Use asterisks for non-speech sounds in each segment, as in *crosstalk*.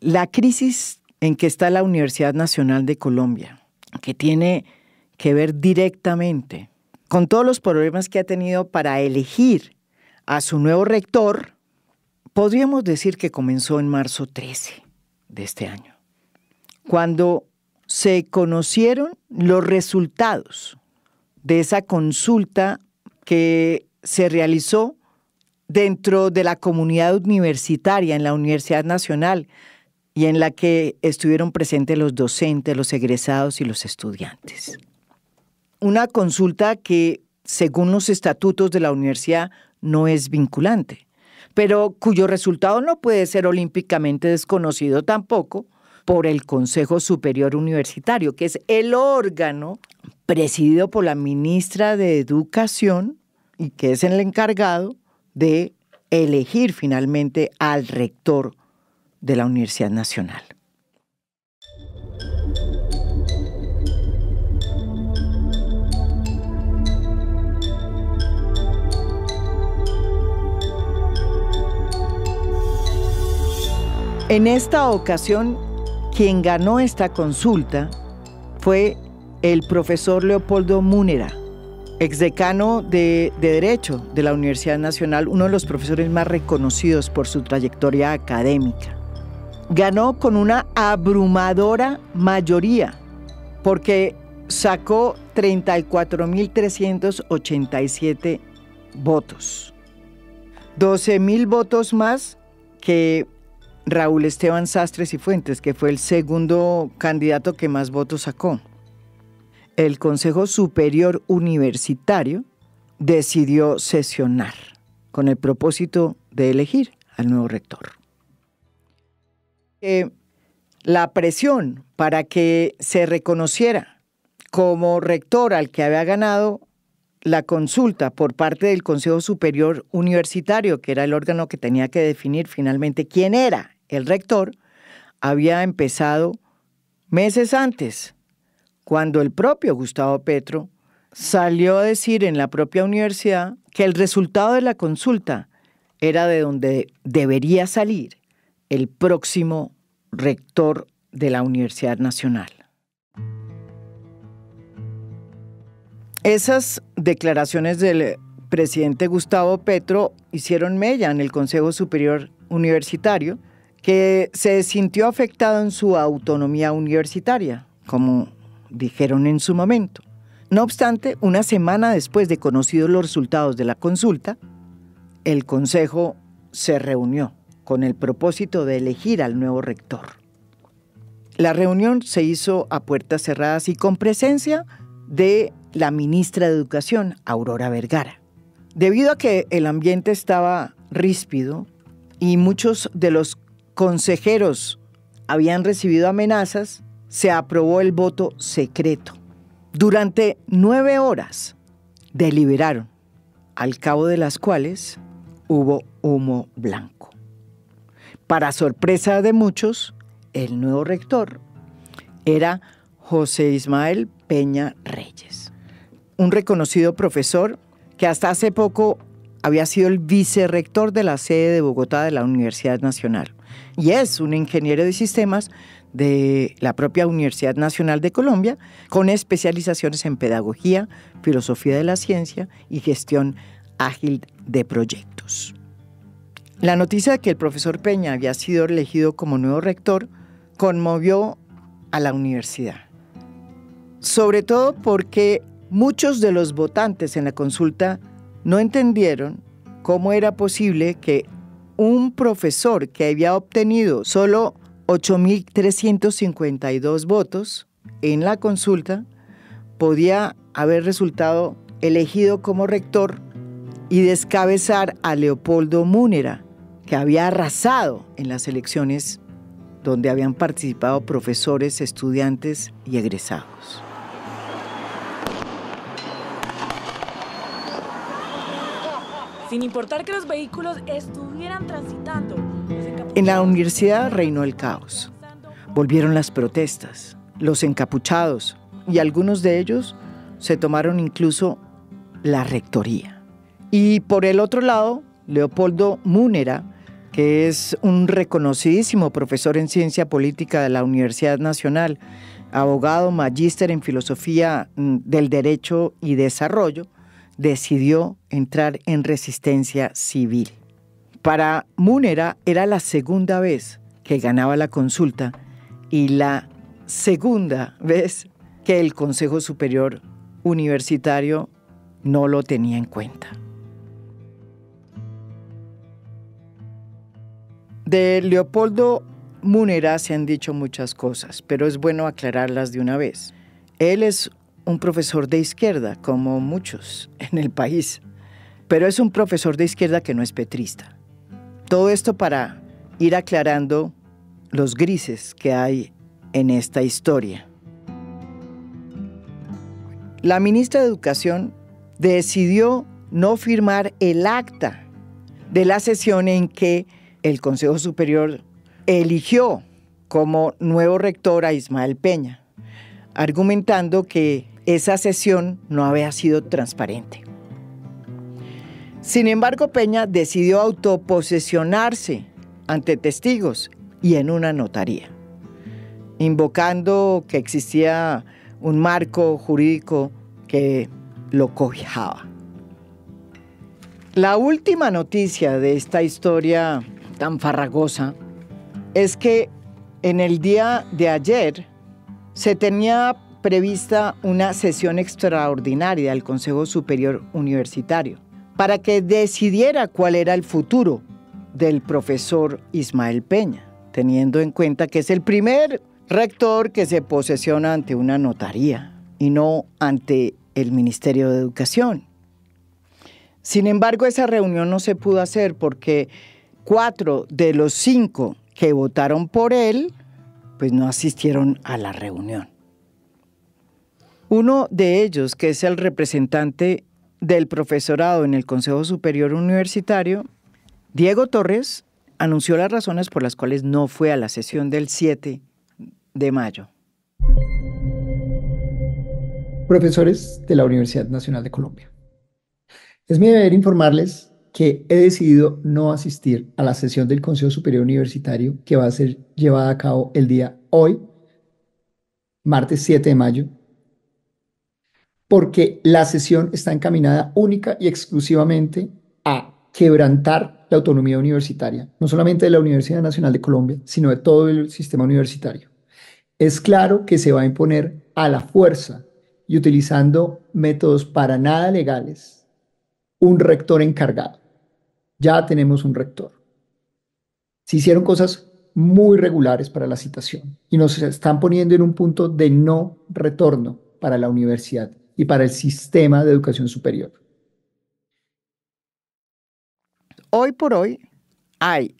la crisis en que está la Universidad Nacional de Colombia, que tiene que ver directamente con todos los problemas que ha tenido para elegir a su nuevo rector, podríamos decir que comenzó en marzo 13 de este año, cuando se conocieron los resultados de esa consulta que se realizó dentro de la comunidad universitaria en la Universidad Nacional, y en la que estuvieron presentes los docentes, los egresados y los estudiantes. Una consulta que, según los estatutos de la universidad, no es vinculante, pero cuyo resultado no puede ser olímpicamente desconocido tampoco por el Consejo Superior Universitario, que es el órgano presidido por la ministra de Educación y que es el encargado de elegir finalmente al rector de la Universidad Nacional. En esta ocasión, quien ganó esta consulta fue el profesor Leopoldo Múnera, exdecano de, de Derecho de la Universidad Nacional, uno de los profesores más reconocidos por su trayectoria académica ganó con una abrumadora mayoría, porque sacó 34.387 votos. 12.000 votos más que Raúl Esteban Sastres y Fuentes, que fue el segundo candidato que más votos sacó. El Consejo Superior Universitario decidió sesionar con el propósito de elegir al nuevo rector. Eh, la presión para que se reconociera como rector al que había ganado la consulta por parte del Consejo Superior Universitario, que era el órgano que tenía que definir finalmente quién era el rector, había empezado meses antes, cuando el propio Gustavo Petro salió a decir en la propia universidad que el resultado de la consulta era de donde debería salir el próximo rector de la Universidad Nacional. Esas declaraciones del presidente Gustavo Petro hicieron mella en el Consejo Superior Universitario, que se sintió afectado en su autonomía universitaria, como dijeron en su momento. No obstante, una semana después de conocidos los resultados de la consulta, el Consejo se reunió con el propósito de elegir al nuevo rector. La reunión se hizo a puertas cerradas y con presencia de la ministra de Educación, Aurora Vergara. Debido a que el ambiente estaba ríspido y muchos de los consejeros habían recibido amenazas, se aprobó el voto secreto. Durante nueve horas deliberaron, al cabo de las cuales hubo humo blanco. Para sorpresa de muchos, el nuevo rector era José Ismael Peña Reyes, un reconocido profesor que hasta hace poco había sido el vicerrector de la sede de Bogotá de la Universidad Nacional y es un ingeniero de sistemas de la propia Universidad Nacional de Colombia, con especializaciones en pedagogía, filosofía de la ciencia y gestión ágil de proyectos. La noticia de que el profesor Peña había sido elegido como nuevo rector conmovió a la universidad, sobre todo porque muchos de los votantes en la consulta no entendieron cómo era posible que un profesor que había obtenido solo 8.352 votos en la consulta podía haber resultado elegido como rector y descabezar a Leopoldo Múnera, que había arrasado en las elecciones donde habían participado profesores, estudiantes y egresados. Sin importar que los vehículos estuvieran transitando. En la universidad reinó el caos. Volvieron las protestas, los encapuchados y algunos de ellos se tomaron incluso la rectoría. Y por el otro lado, Leopoldo Múnera, que es un reconocidísimo profesor en ciencia política de la Universidad Nacional, abogado, magíster en filosofía mm, del derecho y desarrollo, decidió entrar en resistencia civil. Para Munera era la segunda vez que ganaba la consulta y la segunda vez que el Consejo Superior Universitario no lo tenía en cuenta. De Leopoldo Munera se han dicho muchas cosas, pero es bueno aclararlas de una vez. Él es un profesor de izquierda, como muchos *laughs* en el país, pero es un profesor de izquierda que no es petrista. Todo esto para ir aclarando los grises que hay en esta historia. La ministra de Educación decidió no firmar el acta de la sesión en que el Consejo Superior eligió como nuevo rector a Ismael Peña, argumentando que esa sesión no había sido transparente. Sin embargo, Peña decidió autoposesionarse ante testigos y en una notaría, invocando que existía un marco jurídico que lo cojaba. La última noticia de esta historia tan farragosa es que en el día de ayer se tenía prevista una sesión extraordinaria del Consejo Superior Universitario para que decidiera cuál era el futuro del profesor Ismael Peña, teniendo en cuenta que es el primer rector que se posesiona ante una notaría y no ante el Ministerio de Educación. Sin embargo, esa reunión no se pudo hacer porque cuatro de los cinco que votaron por él, pues no asistieron a la reunión. Uno de ellos, que es el representante del profesorado en el Consejo Superior Universitario, Diego Torres, anunció las razones por las cuales no fue a la sesión del 7 de mayo. Profesores de la Universidad Nacional de Colombia. Es mi deber informarles que he decidido no asistir a la sesión del Consejo Superior Universitario que va a ser llevada a cabo el día hoy, martes 7 de mayo, porque la sesión está encaminada única y exclusivamente a quebrantar la autonomía universitaria, no solamente de la Universidad Nacional de Colombia, sino de todo el sistema universitario. Es claro que se va a imponer a la fuerza y utilizando métodos para nada legales un rector encargado ya tenemos un rector. Se hicieron cosas muy regulares para la citación y nos están poniendo en un punto de no retorno para la universidad y para el sistema de educación superior. Hoy por hoy hay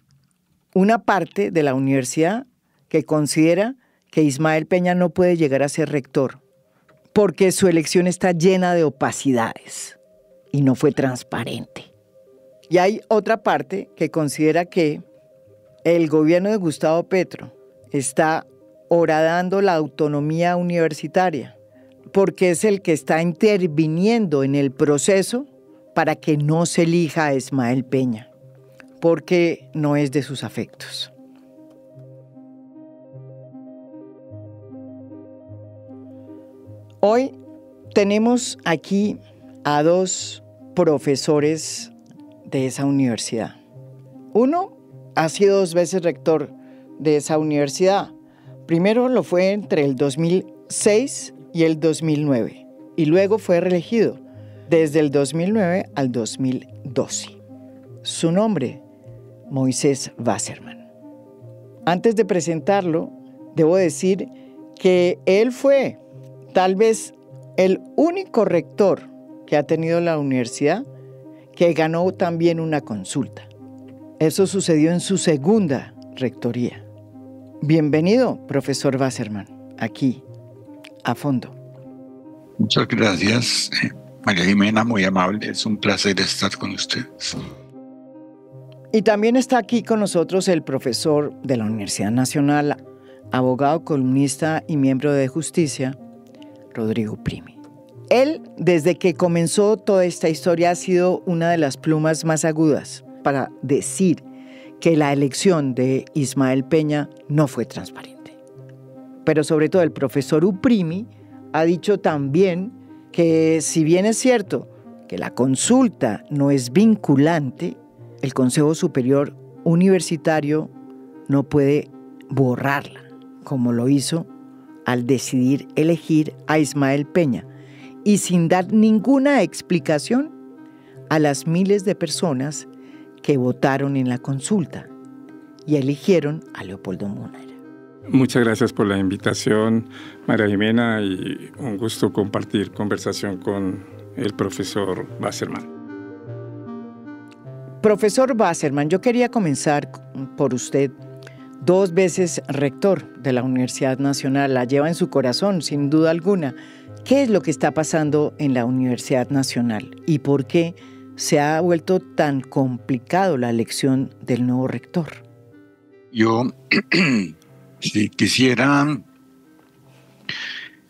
una parte de la universidad que considera que Ismael Peña no puede llegar a ser rector porque su elección está llena de opacidades y no fue transparente. Y hay otra parte que considera que el gobierno de Gustavo Petro está horadando la autonomía universitaria porque es el que está interviniendo en el proceso para que no se elija a Ismael Peña, porque no es de sus afectos. Hoy tenemos aquí a dos profesores de esa universidad. Uno, ha sido dos veces rector de esa universidad. Primero lo fue entre el 2006 y el 2009 y luego fue reelegido desde el 2009 al 2012. Su nombre, Moisés Wasserman. Antes de presentarlo, debo decir que él fue tal vez el único rector que ha tenido la universidad que ganó también una consulta. Eso sucedió en su segunda rectoría. Bienvenido, profesor Wasserman, aquí, a fondo. Muchas gracias, eh, María Jimena, muy amable. Es un placer estar con ustedes. Y también está aquí con nosotros el profesor de la Universidad Nacional, abogado, columnista y miembro de Justicia, Rodrigo Primi. Él, desde que comenzó toda esta historia, ha sido una de las plumas más agudas para decir que la elección de Ismael Peña no fue transparente. Pero sobre todo el profesor Uprimi ha dicho también que si bien es cierto que la consulta no es vinculante, el Consejo Superior Universitario no puede borrarla, como lo hizo al decidir elegir a Ismael Peña, y sin dar ninguna explicación a las miles de personas que votaron en la consulta y eligieron a Leopoldo Munera. Muchas gracias por la invitación, María Jimena, y un gusto compartir conversación con el profesor Basserman. Profesor Basserman, yo quería comenzar por usted, dos veces rector de la Universidad Nacional, la lleva en su corazón, sin duda alguna. ¿Qué es lo que está pasando en la Universidad Nacional y por qué se ha vuelto tan complicado la elección del nuevo rector? Yo *clears throat* si quisiera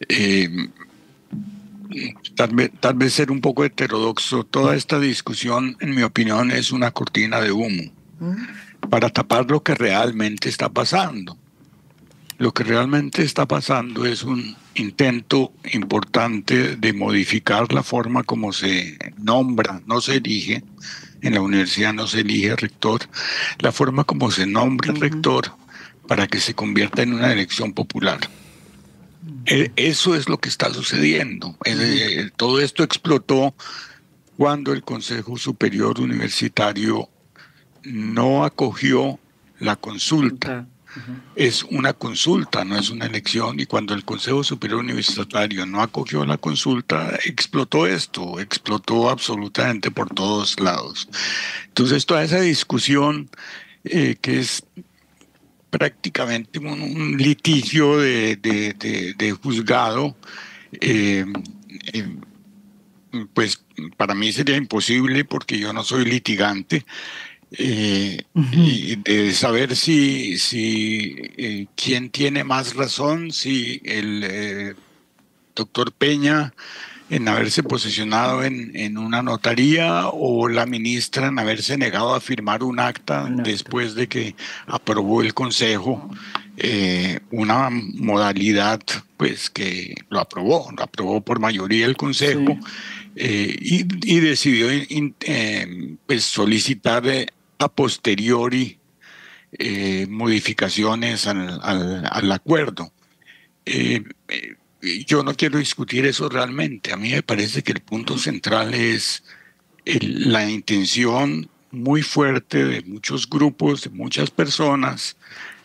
eh, tal, vez, ser un poco heterodoxo, toda mm. esta discusión, en mi opinión, es una cortina de humo mm. para tapar lo que realmente está pasando. Lo que realmente está pasando es un intento importante de modificar la forma como se nombra, no se elige, en la universidad no se elige rector, la forma como se nombra el rector para que se convierta en una elección popular. E, eso es lo que está sucediendo. Eh, todo esto explotó cuando el Consejo Superior Universitario no acogió la consulta es una consulta, no es una elección. Y cuando el Consejo Superior Universitario no acogió la consulta, explotó esto, explotó absolutamente por todos lados. Entonces, toda esa discusión eh, que es prácticamente un, litigio de, juzgado, eh, eh, pues para mí sería imposible porque yo no soy litigante y de saber si, si eh, quién tiene más razón, si el eh, doctor Peña en haberse posicionado en, una notaría o la ministra en haberse negado a firmar un acta, después de que aprobó el Consejo eh, una modalidad pues que lo aprobó, lo aprobó por mayoría el Consejo y, decidió pues, solicitar a posteriori eh, modificaciones al, acuerdo. Eh, eh, yo no quiero discutir eso realmente. A mí me parece que el punto central es la intención muy fuerte de muchos grupos, de muchas personas,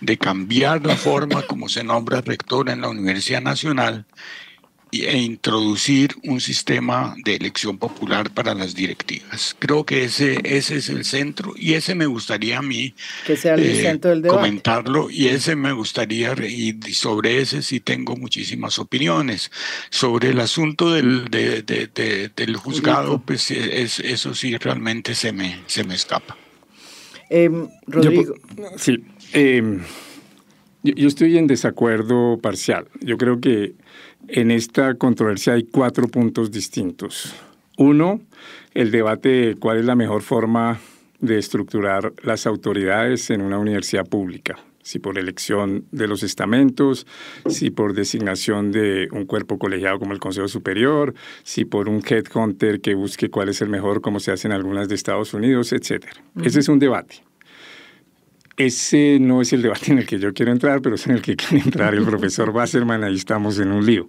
de cambiar la forma como se nombra rector en la Universidad Nacional e introducir un sistema de elección popular para las directivas. Creo que ese, ese es el centro y ese me gustaría a mí que sea eh, comentarlo y ese me gustaría, y sobre ese sí tengo muchísimas opiniones. Sobre el asunto del, del juzgado, pues eh, es, eso sí realmente se me, se me escapa. Em, Rodrigo. sí. Em, yo estoy en desacuerdo parcial. Yo creo que en esta controversia hay cuatro puntos distintos. Uno, el debate de cuál es la mejor forma de estructurar las autoridades en una universidad pública, si por elección de los estamentos, si por designación de un cuerpo colegiado como el Consejo Superior, si por un headhunter que busque cuál es el mejor, como se hace en algunas de Estados Unidos, etc. Ese es un debate. Ese no es el debate en el que yo quiero entrar, pero es en el que *laughs* quiere entrar el profesor Wasserman, ahí estamos en un lío.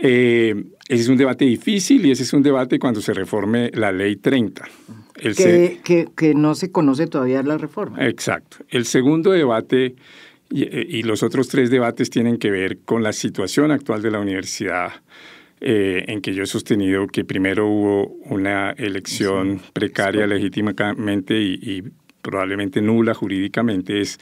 Eh, ese es un debate difícil y ese es un debate cuando se reforme la ley 30. que, no se conoce todavía la reforma. Exacto. El segundo debate eh, y, los otros tres debates tienen que ver con la situación actual de la universidad, eh, en que yo he sostenido que primero hubo una elección precaria legítimamente y probablemente nula jurídicamente, es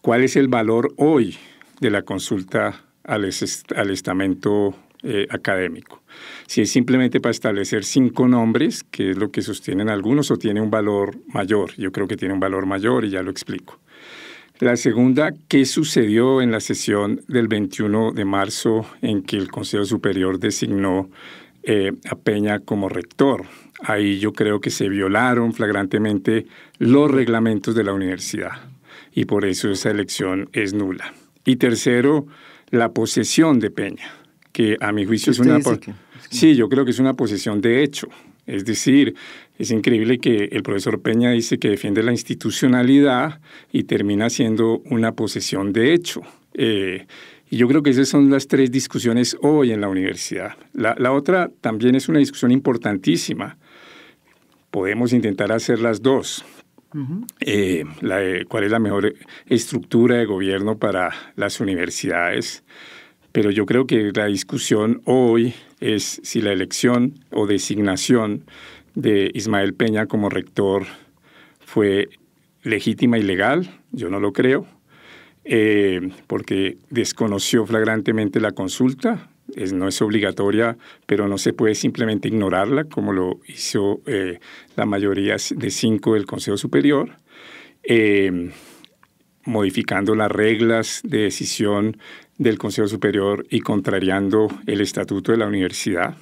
cuál es el valor hoy de la consulta al, estamento eh, académico. Si es simplemente para establecer cinco nombres, que es lo que sostienen algunos, o tiene un valor mayor. Yo creo que tiene un valor mayor y ya lo explico. La segunda, ¿qué sucedió en la sesión del 21 de marzo en que el Consejo Superior designó eh, a Peña como rector? Ahí yo creo que se violaron flagrantemente los reglamentos de la universidad y por eso esa elección es nula. Y tercero, la posesión de Peña, que a mi juicio es una... Sí, yo creo que es una posesión de hecho. Es decir, es increíble que el profesor Peña dice que defiende la institucionalidad y termina siendo una posesión de hecho. Eh, y yo creo que esas son las tres discusiones hoy en la universidad. la otra también es una discusión importantísima. Podemos intentar hacer las dos, eh, eh, cuál es la mejor eh, estructura de gobierno para las universidades. Pero yo creo que la discusión hoy es si la elección o designación de Ismael Peña como rector fue legítima y legal. Yo no lo creo, porque desconoció flagrantemente la consulta, no es obligatoria, pero no se puede simplemente ignorarla, como lo hizo eh, la mayoría de cinco del Consejo Superior, em, modificando las reglas de decisión del Consejo Superior y contrariando el estatuto de la universidad.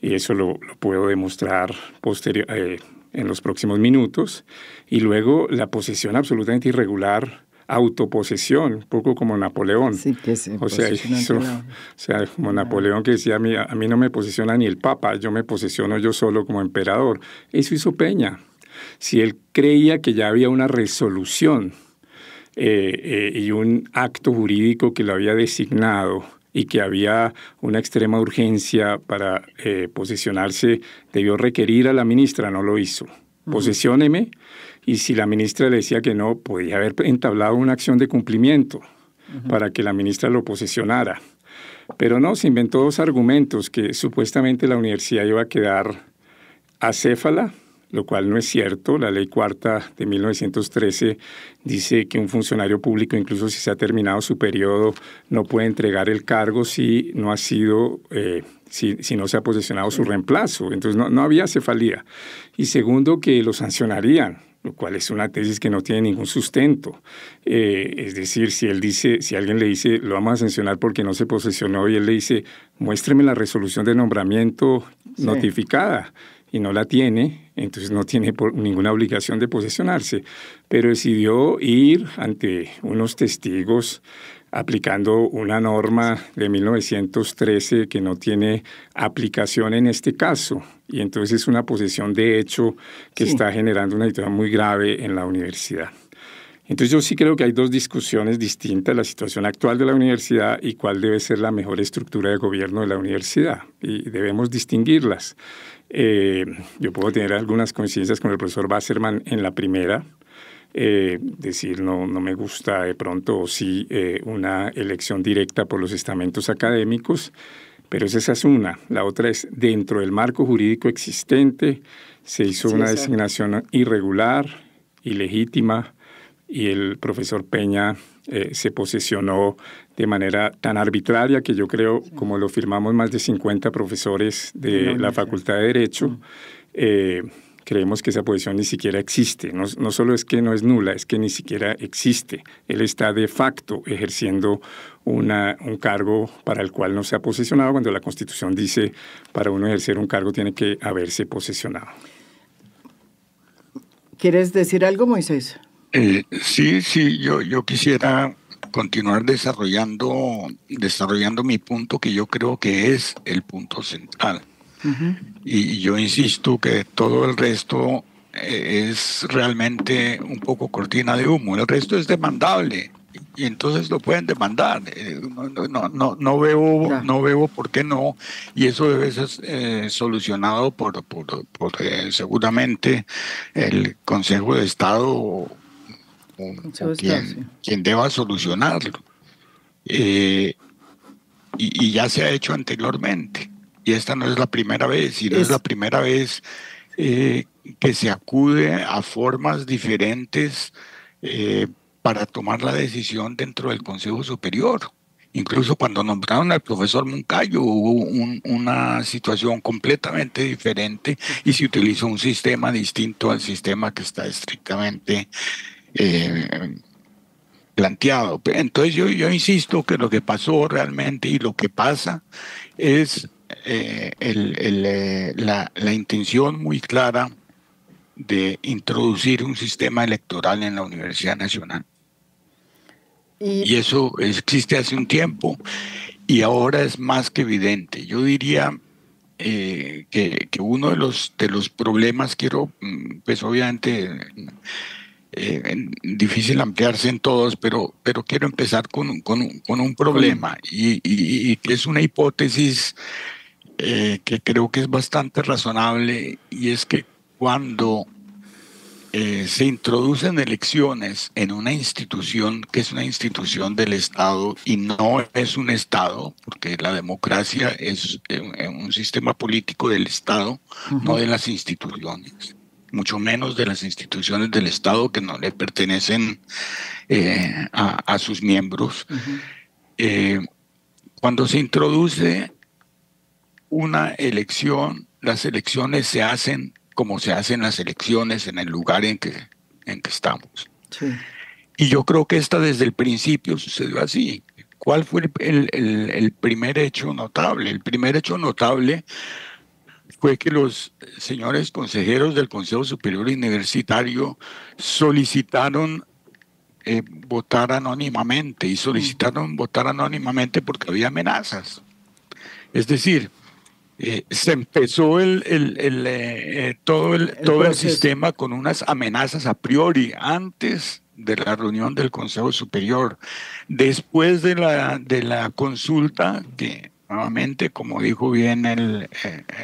Y eso lo, puedo demostrar posterior, eh, en los próximos minutos. Y luego la posesión absolutamente irregular autoposesión, poco como Napoleón. Sí, que o sea, o sea, como ah. Napoleón que decía, a mí, a mí no me posesiona ni el Papa, yo me posesiono yo solo como emperador. Eso hizo Peña. Si él creía que ya había una resolución eh, eh, y un acto jurídico que lo había designado, y que había una extrema urgencia para eh, posicionarse, debió requerir a la ministra, no lo hizo. Posesióneme y si la ministra le decía que no, podía haber entablado una acción de cumplimiento para que la ministra lo posesionara. Pero no, se inventó dos argumentos, que supuestamente la universidad iba a quedar acéfala, lo cual no es cierto. La ley cuarta de 1913 dice que un funcionario público, incluso si se ha terminado su periodo, no puede entregar el cargo si no ha sido... Eh, si, no se ha posicionado su reemplazo. Entonces no, no había cefalía. Y segundo, que lo sancionarían lo cual es una tesis que no tiene ningún sustento. Eh, es decir, si él dice, si alguien le dice, lo vamos a sancionar porque no se posesionó, y él le dice, muéstreme la resolución de nombramiento notificada, y no la tiene, entonces no tiene ninguna obligación de posesionarse, pero decidió ir ante unos testigos aplicando una norma de 1913 que no tiene aplicación en este caso. Y entonces es una posición de hecho que está generando una situación muy grave en la universidad. Entonces yo sí creo que hay dos discusiones distintas, la situación actual de la universidad y cuál debe ser la mejor estructura de gobierno de la universidad. Y debemos distinguirlas. Eh, yo puedo tener algunas coincidencias con el profesor Basserman en la primera, eh, decir no, no me gusta de pronto sí eh, una elección directa por los estamentos académicos, pero esa es una. La otra es dentro del marco jurídico existente se hizo una designación irregular, ilegítima, y el profesor Peña eh, se posesionó de manera tan arbitraria que yo creo, como lo firmamos más de 50 profesores de la Facultad de Derecho, mm creemos que esa posición ni siquiera existe. No, solo es que no es nula, es que ni siquiera existe. Él está de facto ejerciendo una, un cargo para el cual no se ha posicionado cuando la Constitución dice para uno ejercer un cargo tiene que haberse posicionado. ¿Quieres decir algo, Moisés? Eh, sí, sí, yo, yo quisiera continuar desarrollando, desarrollando mi punto que yo creo que es el punto central. Y yo insisto que todo el resto eh, es realmente un poco cortina de humo. El resto es demandable y entonces lo pueden demandar. Eh, no, veo, no veo por qué no. Y eso debe ser eh, solucionado por, por, seguramente el Consejo de Estado quien, deba solucionarlo. y ya se ha hecho anteriormente y esta no es la primera vez, y no es, la primera vez eh, que se acude a formas diferentes eh, para tomar la decisión dentro del Consejo Superior. Incluso cuando nombraron al profesor Moncayo hubo una situación completamente diferente y se utilizó un sistema distinto al sistema que está estrictamente eh, planteado. Entonces yo insisto que lo que pasó realmente y lo que pasa es eh, eh, la, intención muy clara de introducir un sistema electoral en la Universidad Nacional. Y, eso existe hace un tiempo y ahora es más que evidente. Yo diría eh, que, que, uno de los, de los problemas, quiero, mm, pues obviamente difícil ampliarse en todos, pero, pero quiero empezar con, con, con un problema y, que es una hipótesis eh, que creo que es bastante razonable y es que cuando eh, se introducen elecciones en una institución que es una institución del Estado y no es un Estado, porque la democracia es eh, un sistema político del Estado, no de las instituciones, mucho menos de las instituciones del Estado que no le pertenecen a, sus miembros. cuando se introduce una elección, las elecciones se hacen como se hacen las elecciones en el lugar en que, en que estamos. Y yo creo que esta desde el principio sucedió así. ¿Cuál fue el, primer hecho notable? El primer hecho notable fue que los señores consejeros del Consejo Superior Universitario solicitaron eh, votar anónimamente y solicitaron votar anónimamente porque había amenazas. Es decir, eh, se empezó el, el, eh, eh, todo, el, todo el sistema con unas amenazas a priori antes de la reunión del Consejo Superior. Después de la, de la consulta, que nuevamente, como dijo bien el,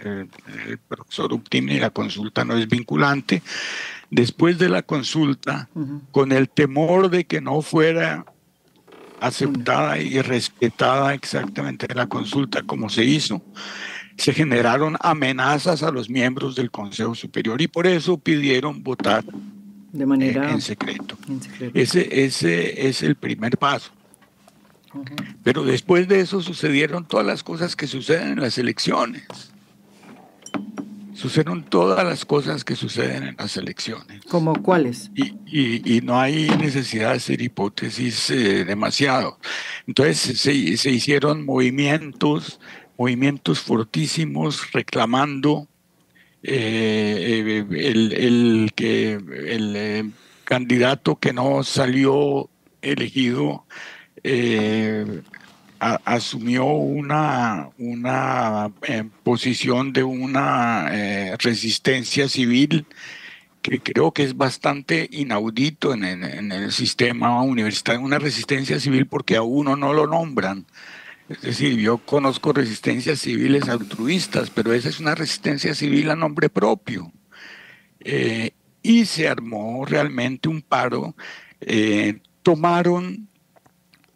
el, profesor Uptini, la consulta no es vinculante, después de la consulta, con el temor de que no fuera aceptada y respetada exactamente la consulta como se hizo, se generaron amenazas a los miembros del Consejo Superior y por eso pidieron votar de manera eh, en, secreto. Ese, ese es el primer paso. Pero después de eso sucedieron todas las cosas que suceden en las elecciones. Sucedieron todas las cosas que suceden en las elecciones. ¿Como cuáles? Y, no hay necesidad de hacer hipótesis eh, demasiado. Entonces se, se hicieron movimientos movimientos fortísimos reclamando eh, eh, el, que el eh, candidato que no salió elegido asumió una, posición de una resistencia civil que creo que es bastante inaudito en, en el sistema universitario, una resistencia civil porque a uno no lo nombran. Es decir, yo conozco resistencias civiles altruistas, pero esa es una resistencia civil a nombre propio. Eh, y se armó realmente un paro. Eh, tomaron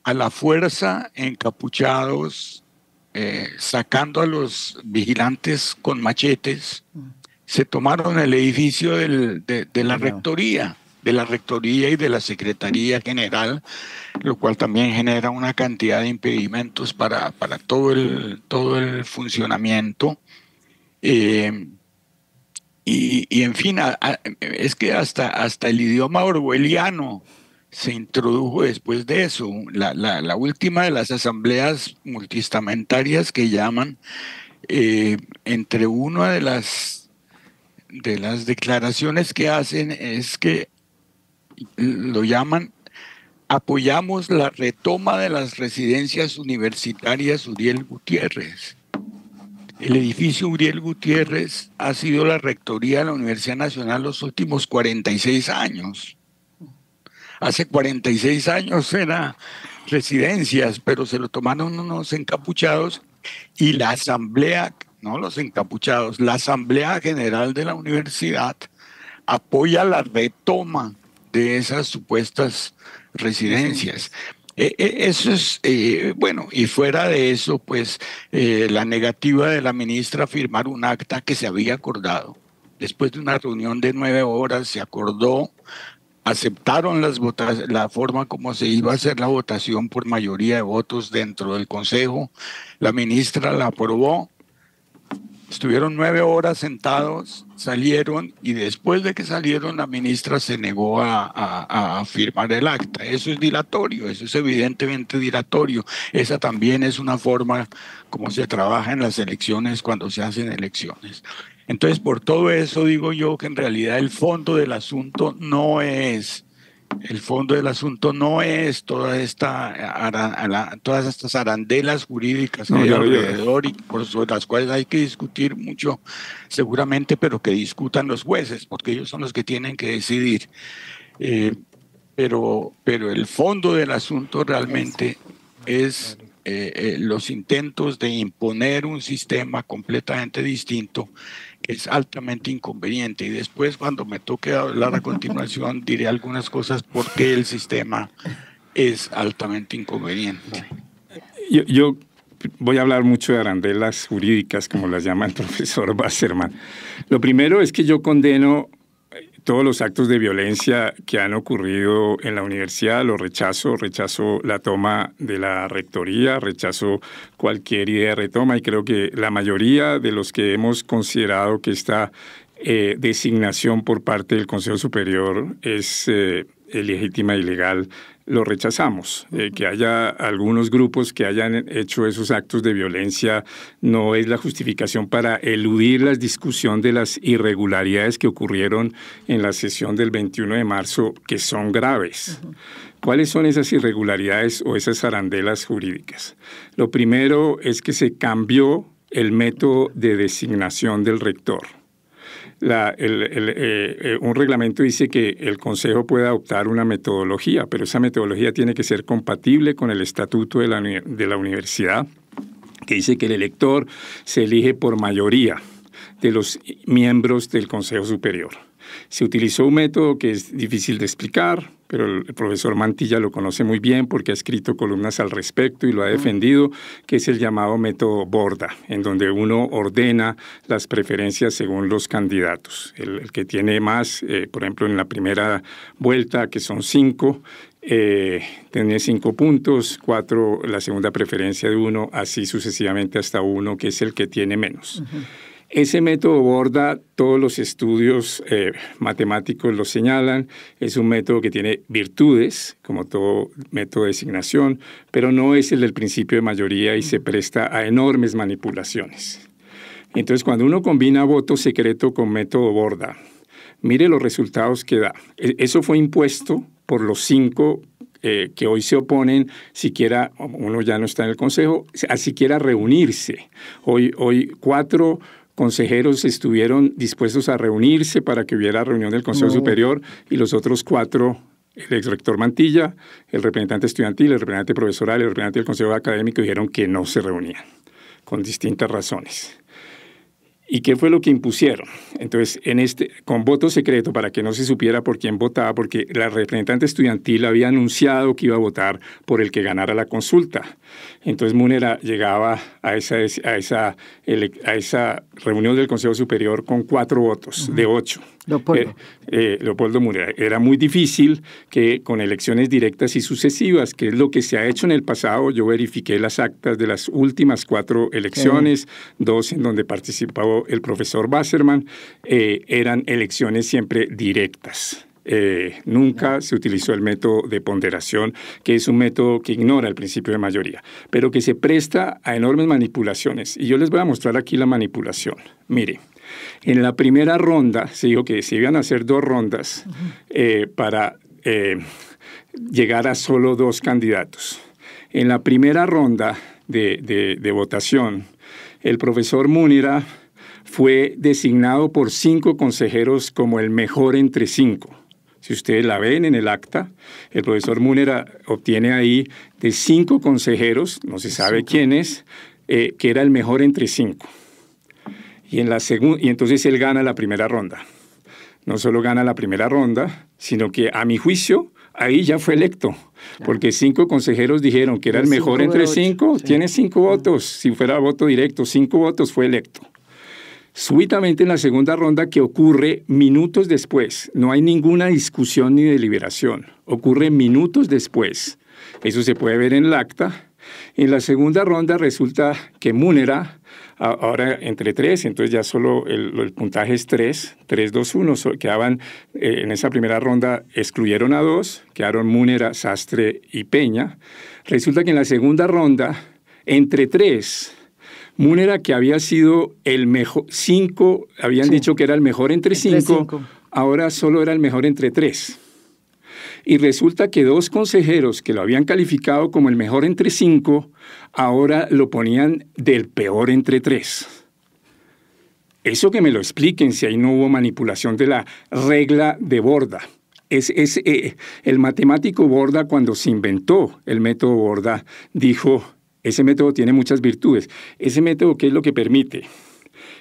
a la fuerza encapuchados, eh, sacando a los vigilantes con machetes, mm. se tomaron el edificio de, la rectoría de la Rectoría y de la Secretaría General, lo cual también genera una cantidad de impedimentos para, todo, el, todo el funcionamiento. Eh, y, en fin, es que hasta, hasta el idioma orwelliano se introdujo después de eso, la, última de las asambleas multistamentarias que llaman eh, entre una de las de las declaraciones que hacen es que lo llaman, apoyamos la retoma de las residencias universitarias Uriel Gutiérrez. El edificio Uriel Gutiérrez ha sido la rectoría de la Universidad Nacional los últimos 46 años. Hace 46 años era residencias, pero se lo tomaron unos encapuchados y la asamblea, no los encapuchados, la asamblea general de la universidad apoya la retoma de esas supuestas residencias. Eh, eh, eso es, eh, bueno, y fuera de eso, pues la negativa de la ministra a firmar un acta que se había acordado. Después de una reunión de nueve horas se acordó, aceptaron las la forma como se iba a hacer la votación por mayoría de votos dentro del Consejo, la ministra la aprobó Estuvieron nueve horas sentados, salieron y después de que salieron la ministra se negó a, firmar el acta. Eso es dilatorio, eso es evidentemente dilatorio. Esa también es una forma como se trabaja en las elecciones cuando se hacen elecciones. Entonces, por todo eso digo yo que en realidad el fondo del asunto no es el fondo del asunto no es toda esta, todas estas arandelas jurídicas alrededor y por las cuales hay que discutir mucho, seguramente, pero que discutan los jueces, porque ellos son los que tienen que decidir. Eh, pero, pero el fondo del asunto realmente es eh, eh, los intentos de imponer un sistema completamente distinto es altamente inconveniente. Y después, cuando me toque hablar a continuación, diré algunas cosas por qué el sistema es altamente inconveniente. Yo, voy a hablar mucho de arandelas jurídicas, como las llama el *laughs* profesor Basserman. Lo primero es que yo condeno todos los actos de violencia que han ocurrido en la universidad, los rechazo, rechazo la toma de la rectoría, rechazo cualquier idea de retoma y creo que la mayoría de los que hemos considerado que esta eh, designación por parte del Consejo Superior es eh, legítima y legal lo rechazamos. Eh, que haya algunos grupos que hayan hecho esos actos de violencia no es la justificación para eludir la discusión de las irregularidades que ocurrieron en la sesión del 21 de marzo, que son graves. ¿Cuáles son esas irregularidades o esas arandelas jurídicas? Lo primero es que se cambió el método de designación del rector. Eh, eh, un reglamento dice que el Consejo puede adoptar una metodología, pero esa metodología tiene que ser compatible con el estatuto de la, de la universidad, que dice que el elector se elige por mayoría de los miembros del Consejo Superior. Se utilizó un método que es difícil de explicar, pero el, profesor Mantilla lo conoce muy bien porque ha escrito columnas al respecto y lo ha defendido, que es el llamado método Borda, en donde uno ordena las preferencias según los candidatos. El, que tiene más, eh, por ejemplo, en la primera vuelta, que son cinco, eh, tiene cinco puntos, cuatro la segunda preferencia de uno, así sucesivamente hasta uno, que es el que tiene menos. Ese método borda todos los estudios eh, matemáticos lo señalan. Es un método que tiene virtudes, como todo método de designación, pero no es el del principio de mayoría y se presta a enormes manipulaciones. Entonces, cuando uno combina voto secreto con método borda, mire los resultados que da. E, eso fue impuesto por los cinco eh, que hoy se oponen, siquiera, uno ya no está en el Consejo, a siquiera reunirse. Hoy, hoy cuatro consejeros estuvieron dispuestos a reunirse para que hubiera reunión del Consejo mm. Superior y los otros cuatro el ex rector Mantilla, el representante estudiantil, el representante profesoral, el representante del Consejo Académico dijeron que no se reunían, con distintas razones. ¿Y qué fue lo que impusieron? Entonces, en este, con voto secreto, para que no se supiera por quién votaba, porque la representante estudiantil había anunciado que iba a votar por el que ganara la consulta. Entonces, Munera llegaba a esa, a esa, a esa reunión del Consejo Superior con cuatro votos, de ocho. Leopoldo. Eh, eh, Munera. Era muy difícil que con elecciones directas y sucesivas, que es lo que se ha hecho en el pasado, yo verifiqué las actas de las últimas cuatro elecciones, dos en donde participó el profesor Wasserman, eh, eran elecciones siempre directas. Eh, nunca se utilizó el método de ponderación, que es un método que ignora el principio de mayoría, pero que se presta a enormes manipulaciones. Y yo les voy a mostrar aquí la manipulación. Mire, en la primera ronda se dijo que se iban a hacer dos rondas eh, para llegar a solo dos candidatos. En la primera ronda de, votación, el profesor Múnira fue designado por cinco consejeros como el mejor entre cinco. Si ustedes la ven en el acta, el profesor Múnera obtiene ahí de cinco consejeros, no se sabe quiénes, eh, que era el mejor entre cinco. Y, en la y entonces él gana la primera ronda. No solo gana la primera ronda, sino que a mi juicio ahí ya fue electo, porque cinco consejeros dijeron que era el mejor entre cinco, tiene cinco ah. votos, si fuera voto directo, cinco votos fue electo súbitamente en la segunda ronda que ocurre minutos después. No hay ninguna discusión ni deliberación. Ocurre minutos después. Eso se puede ver en el acta. En la segunda ronda resulta que Múnera, ahora entre tres, entonces ya solo el, puntaje es tres, tres, dos, uno, quedaban eh, en esa primera ronda, excluyeron a dos, quedaron Múnera, Sastre y Peña. Resulta que en la segunda ronda, entre tres, Munera, que había sido el mejor, cinco, habían dicho que era el mejor entre, cinco, ahora solo era el mejor entre tres. Y resulta que dos consejeros que lo habían calificado como el mejor entre cinco, ahora lo ponían del peor entre tres. Eso que me lo expliquen si ahí no hubo manipulación de la regla de borda. Es, eh, el matemático Borda, cuando se inventó el método Borda, dijo, ese método tiene muchas virtudes. Ese método, ¿qué es lo que permite?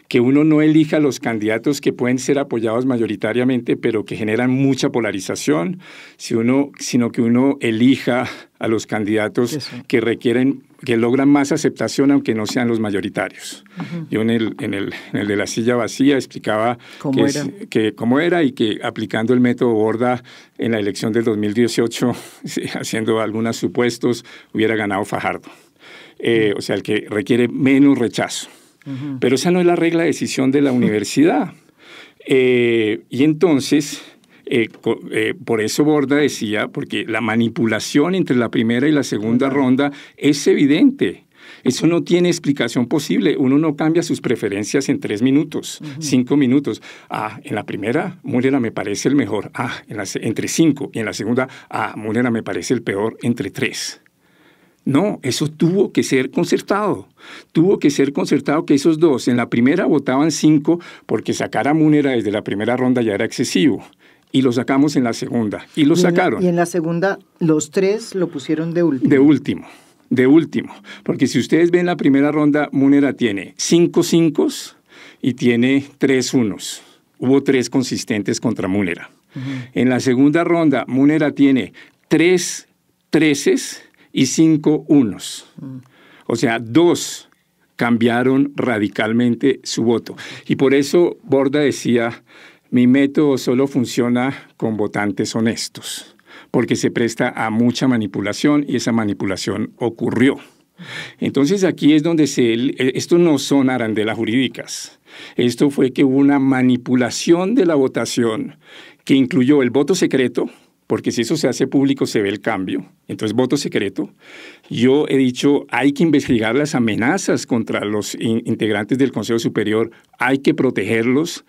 que uno no elija los candidatos que pueden ser apoyados mayoritariamente, pero que generan mucha polarización, uno, sino que uno elija a los candidatos que requieren, que logran más aceptación, aunque no sean los mayoritarios. Yo en el, de la silla vacía explicaba ¿Cómo, era? cómo era y que aplicando el método Borda en la elección del 2018, *laughs* haciendo algunos supuestos, hubiera ganado Fajardo. Eh, o sea, el que requiere menos rechazo. Pero esa no es la regla de decisión de la *laughs* universidad. Eh, y entonces, eh, por eso Borda decía, porque la manipulación entre la primera y la segunda ronda es evidente. Eso no tiene explicación posible. Uno no cambia sus preferencias en tres minutos, cinco minutos. Ah, en la primera, Múlera me parece el mejor. Ah, entre cinco. Y en la segunda, ah, Múlera me parece el peor entre tres. No, eso tuvo que ser concertado. Tuvo que ser concertado que esos dos, en la primera votaban cinco, porque sacar a Múnera desde la primera ronda ya era excesivo. Y lo sacamos en la segunda. Y lo sacaron. y en la segunda, los tres lo pusieron de último. De último. De último. Porque si ustedes ven la primera ronda, Múnera tiene cinco cinco y tiene tres unos. Hubo tres consistentes contra Múnera. En la segunda ronda, Múnera tiene tres treces y cinco unos. O sea, dos cambiaron radicalmente su voto. Y por eso Borda decía, mi método solo funciona con votantes honestos, porque se presta a mucha manipulación y esa manipulación ocurrió. Entonces aquí es donde se... E, esto no son arandelas jurídicas. Esto fue que hubo una manipulación de la votación que incluyó el voto secreto, porque si eso se hace público se ve el cambio. Entonces, voto secreto. Yo he dicho, hay que investigar las amenazas contra los integrantes del Consejo Superior, hay que protegerlos,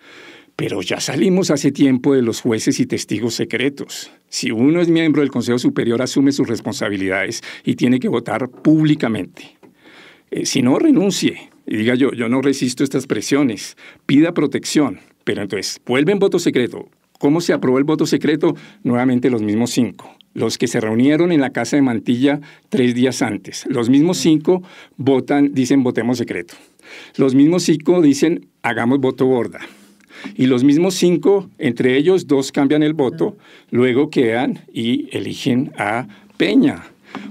pero ya salimos hace tiempo de los jueces y testigos secretos. Si uno es miembro del Consejo Superior, asume sus responsabilidades y tiene que votar públicamente. Eh, si no, renuncie y diga yo, yo no resisto estas presiones, pida protección. Pero entonces, vuelve en voto secreto, ¿Cómo se aprobó el voto secreto? Nuevamente los mismos cinco los que se reunieron en la casa de Mantilla tres días antes. Los mismos cinco votan, dicen votemos secreto. Los mismos cinco dicen hagamos voto borda. Y los mismos cinco, entre ellos dos cambian el voto, luego quedan y eligen a Peña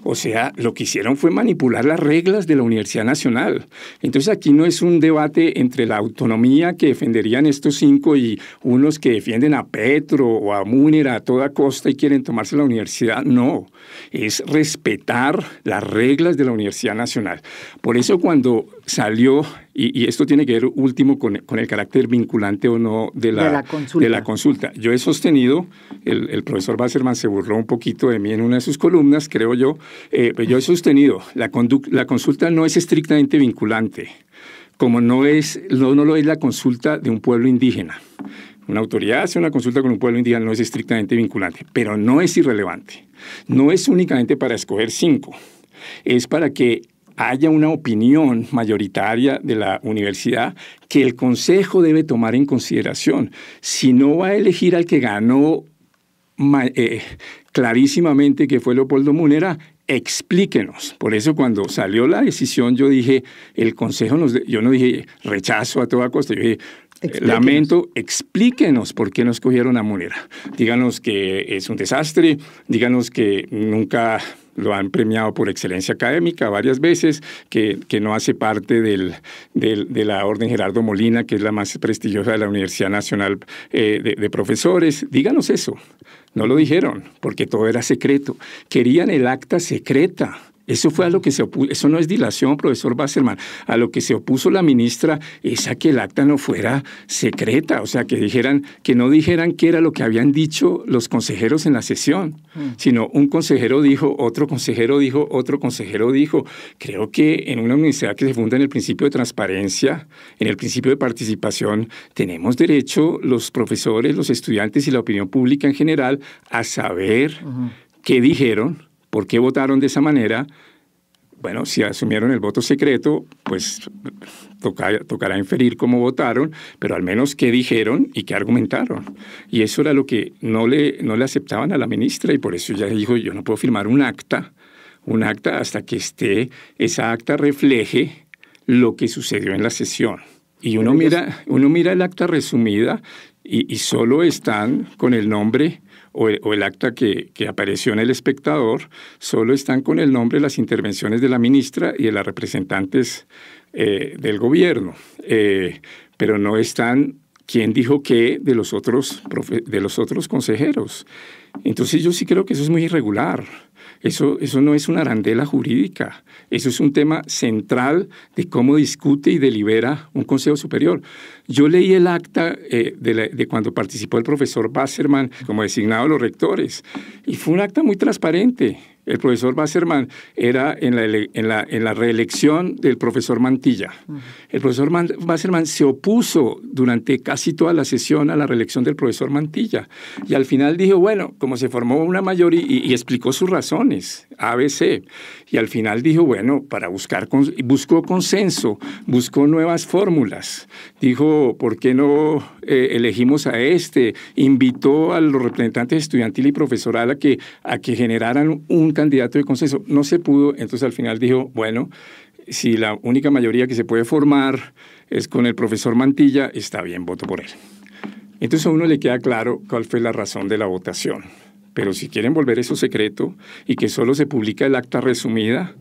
o sea, lo que hicieron fue manipular las reglas de la Universidad Nacional. Entonces aquí no es un debate entre la autonomía que defenderían estos cinco y unos que defienden a Petro o a Munera a toda costa y quieren tomarse la universidad. No, es respetar las reglas de la Universidad Nacional. Por eso cuando salió, y, esto tiene que ver último con, el carácter vinculante o no de la, de la, consulta. Yo he sostenido, el, profesor Basserman se burló un poquito de mí en una de sus columnas, creo yo, eh, pero yo he sostenido, la, la consulta no es estrictamente vinculante, como no, es, no, no lo es la consulta de un pueblo indígena. Una autoridad hace una consulta con un pueblo indígena, no es estrictamente vinculante, pero no es irrelevante. No es únicamente para escoger cinco, es para que haya una opinión mayoritaria de la universidad que el Consejo debe tomar en consideración. Si no va a elegir al que ganó eh, clarísimamente que fue Leopoldo Munera, explíquenos. Por eso cuando salió la decisión yo dije, el Consejo nos... yo no dije rechazo a toda costa, yo dije... Lamento, explíquenos por qué nos cogieron a Munera. Díganos que es un desastre, díganos que nunca lo han premiado por excelencia académica varias veces, que, que no hace parte del, de la Orden Gerardo Molina, que es la más prestigiosa de la Universidad Nacional eh, de, de Profesores. Díganos eso. No lo dijeron, porque todo era secreto. Querían el acta secreta eso fue a lo que eso no es dilación, profesor Basserman, a lo que se opuso la ministra es a que el acta no fuera secreta, o sea, que dijeran, que no dijeran qué era lo que habían dicho los consejeros en la sesión, mm. sino un consejero dijo, otro consejero dijo, otro consejero dijo. Creo que en una universidad que se funda en el principio de transparencia, en el principio de participación, tenemos derecho los profesores, los estudiantes y la opinión pública en general a saber qué dijeron, por qué votaron de esa manera. Bueno, si asumieron el voto secreto, pues tocará inferir cómo votaron, pero al menos qué dijeron y qué argumentaron. Y eso era lo que no le, no le aceptaban a la ministra y por eso ella dijo, yo no puedo firmar un acta, un acta hasta que esté, esa acta refleje lo que sucedió en la sesión. Y uno mira, uno mira el acta resumida y, y, solo están con el nombre o el, acta que, que, apareció en el espectador, solo están con el nombre de las intervenciones de la ministra y de las representantes eh, del gobierno, eh, pero no están quién dijo qué de los, otros, de los otros consejeros. Entonces yo sí creo que eso es muy irregular. Eso, no es una arandela jurídica, eso es un tema central de cómo discute y delibera un Consejo Superior. Yo leí el acta eh, de, cuando participó el profesor Basserman como designado los rectores y fue un acta muy transparente el profesor Basserman era en la, en la, en la reelección del profesor Mantilla. El profesor se opuso durante casi toda la sesión a la reelección del profesor Mantilla. Y al final dijo, bueno, como se formó una mayoría y, explicó sus razones, ABC. Y al final dijo, bueno, para buscar, buscó consenso, buscó nuevas fórmulas. Dijo, ¿por qué no eh, elegimos a este? Invitó a los representantes estudiantiles y profesoral a que, a que generaran un candidato de consenso. No se pudo, entonces al final dijo, bueno, si la única mayoría que se puede formar es con el profesor Mantilla, está bien, voto por él. Entonces a uno le queda claro cuál fue la razón de la votación. Pero si quieren volver eso secreto y que solo se publica el acta resumida,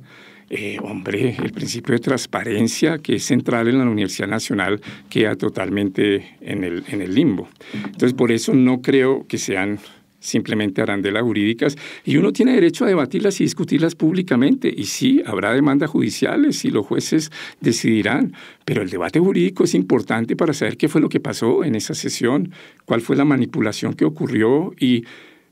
eh, hombre, el principio de transparencia que es central en la Universidad Nacional queda totalmente en el, en el limbo. Entonces por eso no creo que sean simplemente arandelas jurídicas, y uno tiene derecho a debatirlas y discutirlas públicamente, y sí, habrá demandas judiciales y los jueces decidirán, pero el debate jurídico es importante para saber qué fue lo que pasó en esa sesión, cuál fue la manipulación que ocurrió y,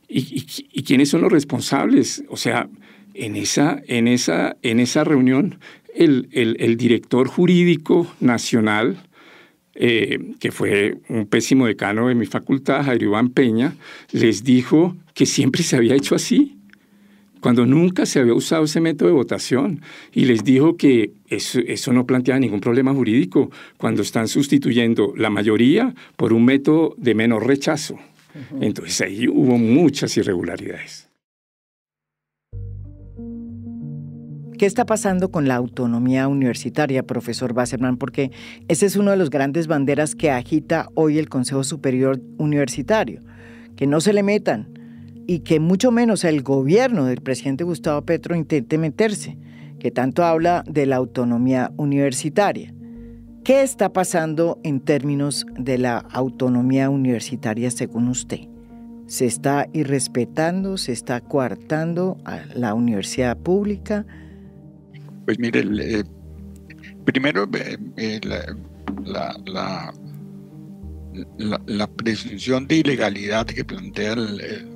y, quiénes son los responsables. O sea, en esa, en esa, en esa reunión, el director jurídico nacional, eh, que fue un pésimo decano de mi facultad, Jairo Iván Peña, les dijo que siempre se había hecho así, cuando nunca se había usado ese método de votación, y les dijo que eso, no planteaba ningún problema jurídico cuando están sustituyendo la mayoría por un método de menor rechazo. Entonces ahí hubo muchas irregularidades. ¿Qué está pasando con la autonomía universitaria, profesor Basserman? Porque ese es uno de los grandes banderas que agita hoy el Consejo Superior Universitario, que no se le metan y que mucho menos el gobierno del presidente Gustavo Petro intente meterse, que tanto habla de la autonomía universitaria. ¿Qué está pasando en términos de la autonomía universitaria según usted? ¿Se está irrespetando, se está coartando a la universidad pública? Pues mire, eh, primero eh, eh, la, la, presunción de ilegalidad que plantea el, el,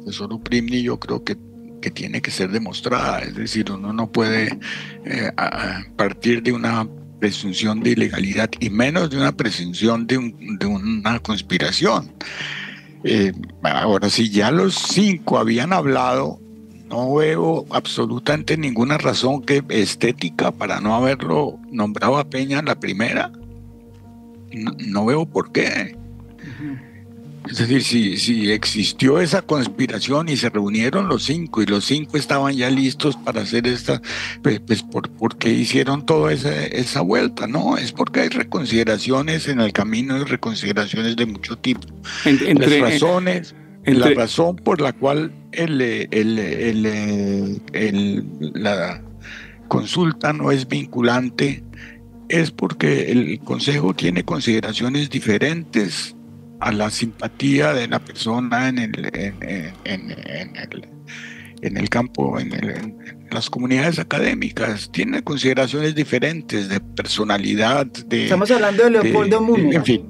profesor yo creo que, tiene que ser demostrada, es decir, uno no puede partir de una presunción de ilegalidad y menos de una presunción de, de una conspiración. ahora, si ya los cinco habían hablado no veo absolutamente ninguna razón que estética para no haberlo nombrado a Peña la primera. No, veo por qué. Es decir, si, si, existió esa conspiración y se reunieron los cinco y los cinco estaban ya listos para hacer esta, pues, pues por, qué hicieron toda esa, esa vuelta? No, es porque hay reconsideraciones en el camino y reconsideraciones de mucho tipo. Las razones... La razón por la cual el, la consulta no es vinculante es porque el Consejo tiene consideraciones diferentes a la simpatía de la persona en el, en, el, en el campo, en, las comunidades académicas. Tiene consideraciones diferentes de personalidad, de... Estamos hablando de Leopoldo de, En fin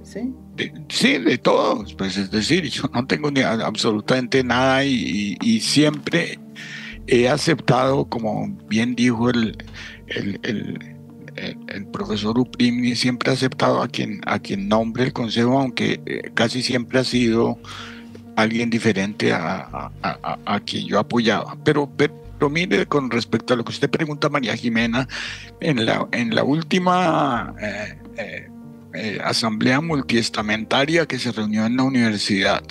sí, de todos, pues es decir, *laughs* yo no tengo absolutamente nada y, siempre he aceptado, como bien dijo el, el, profesor Uprimni, siempre he aceptado a quien, a quien nombre el consejo, aunque eh, casi siempre ha sido alguien diferente a, quien yo apoyaba. Pero, pero, mire, con respecto a lo que usted pregunta, María Jimena, en la, en la última... Eh, eh, eh, asamblea multiestamentaria que se reunió en la universidad.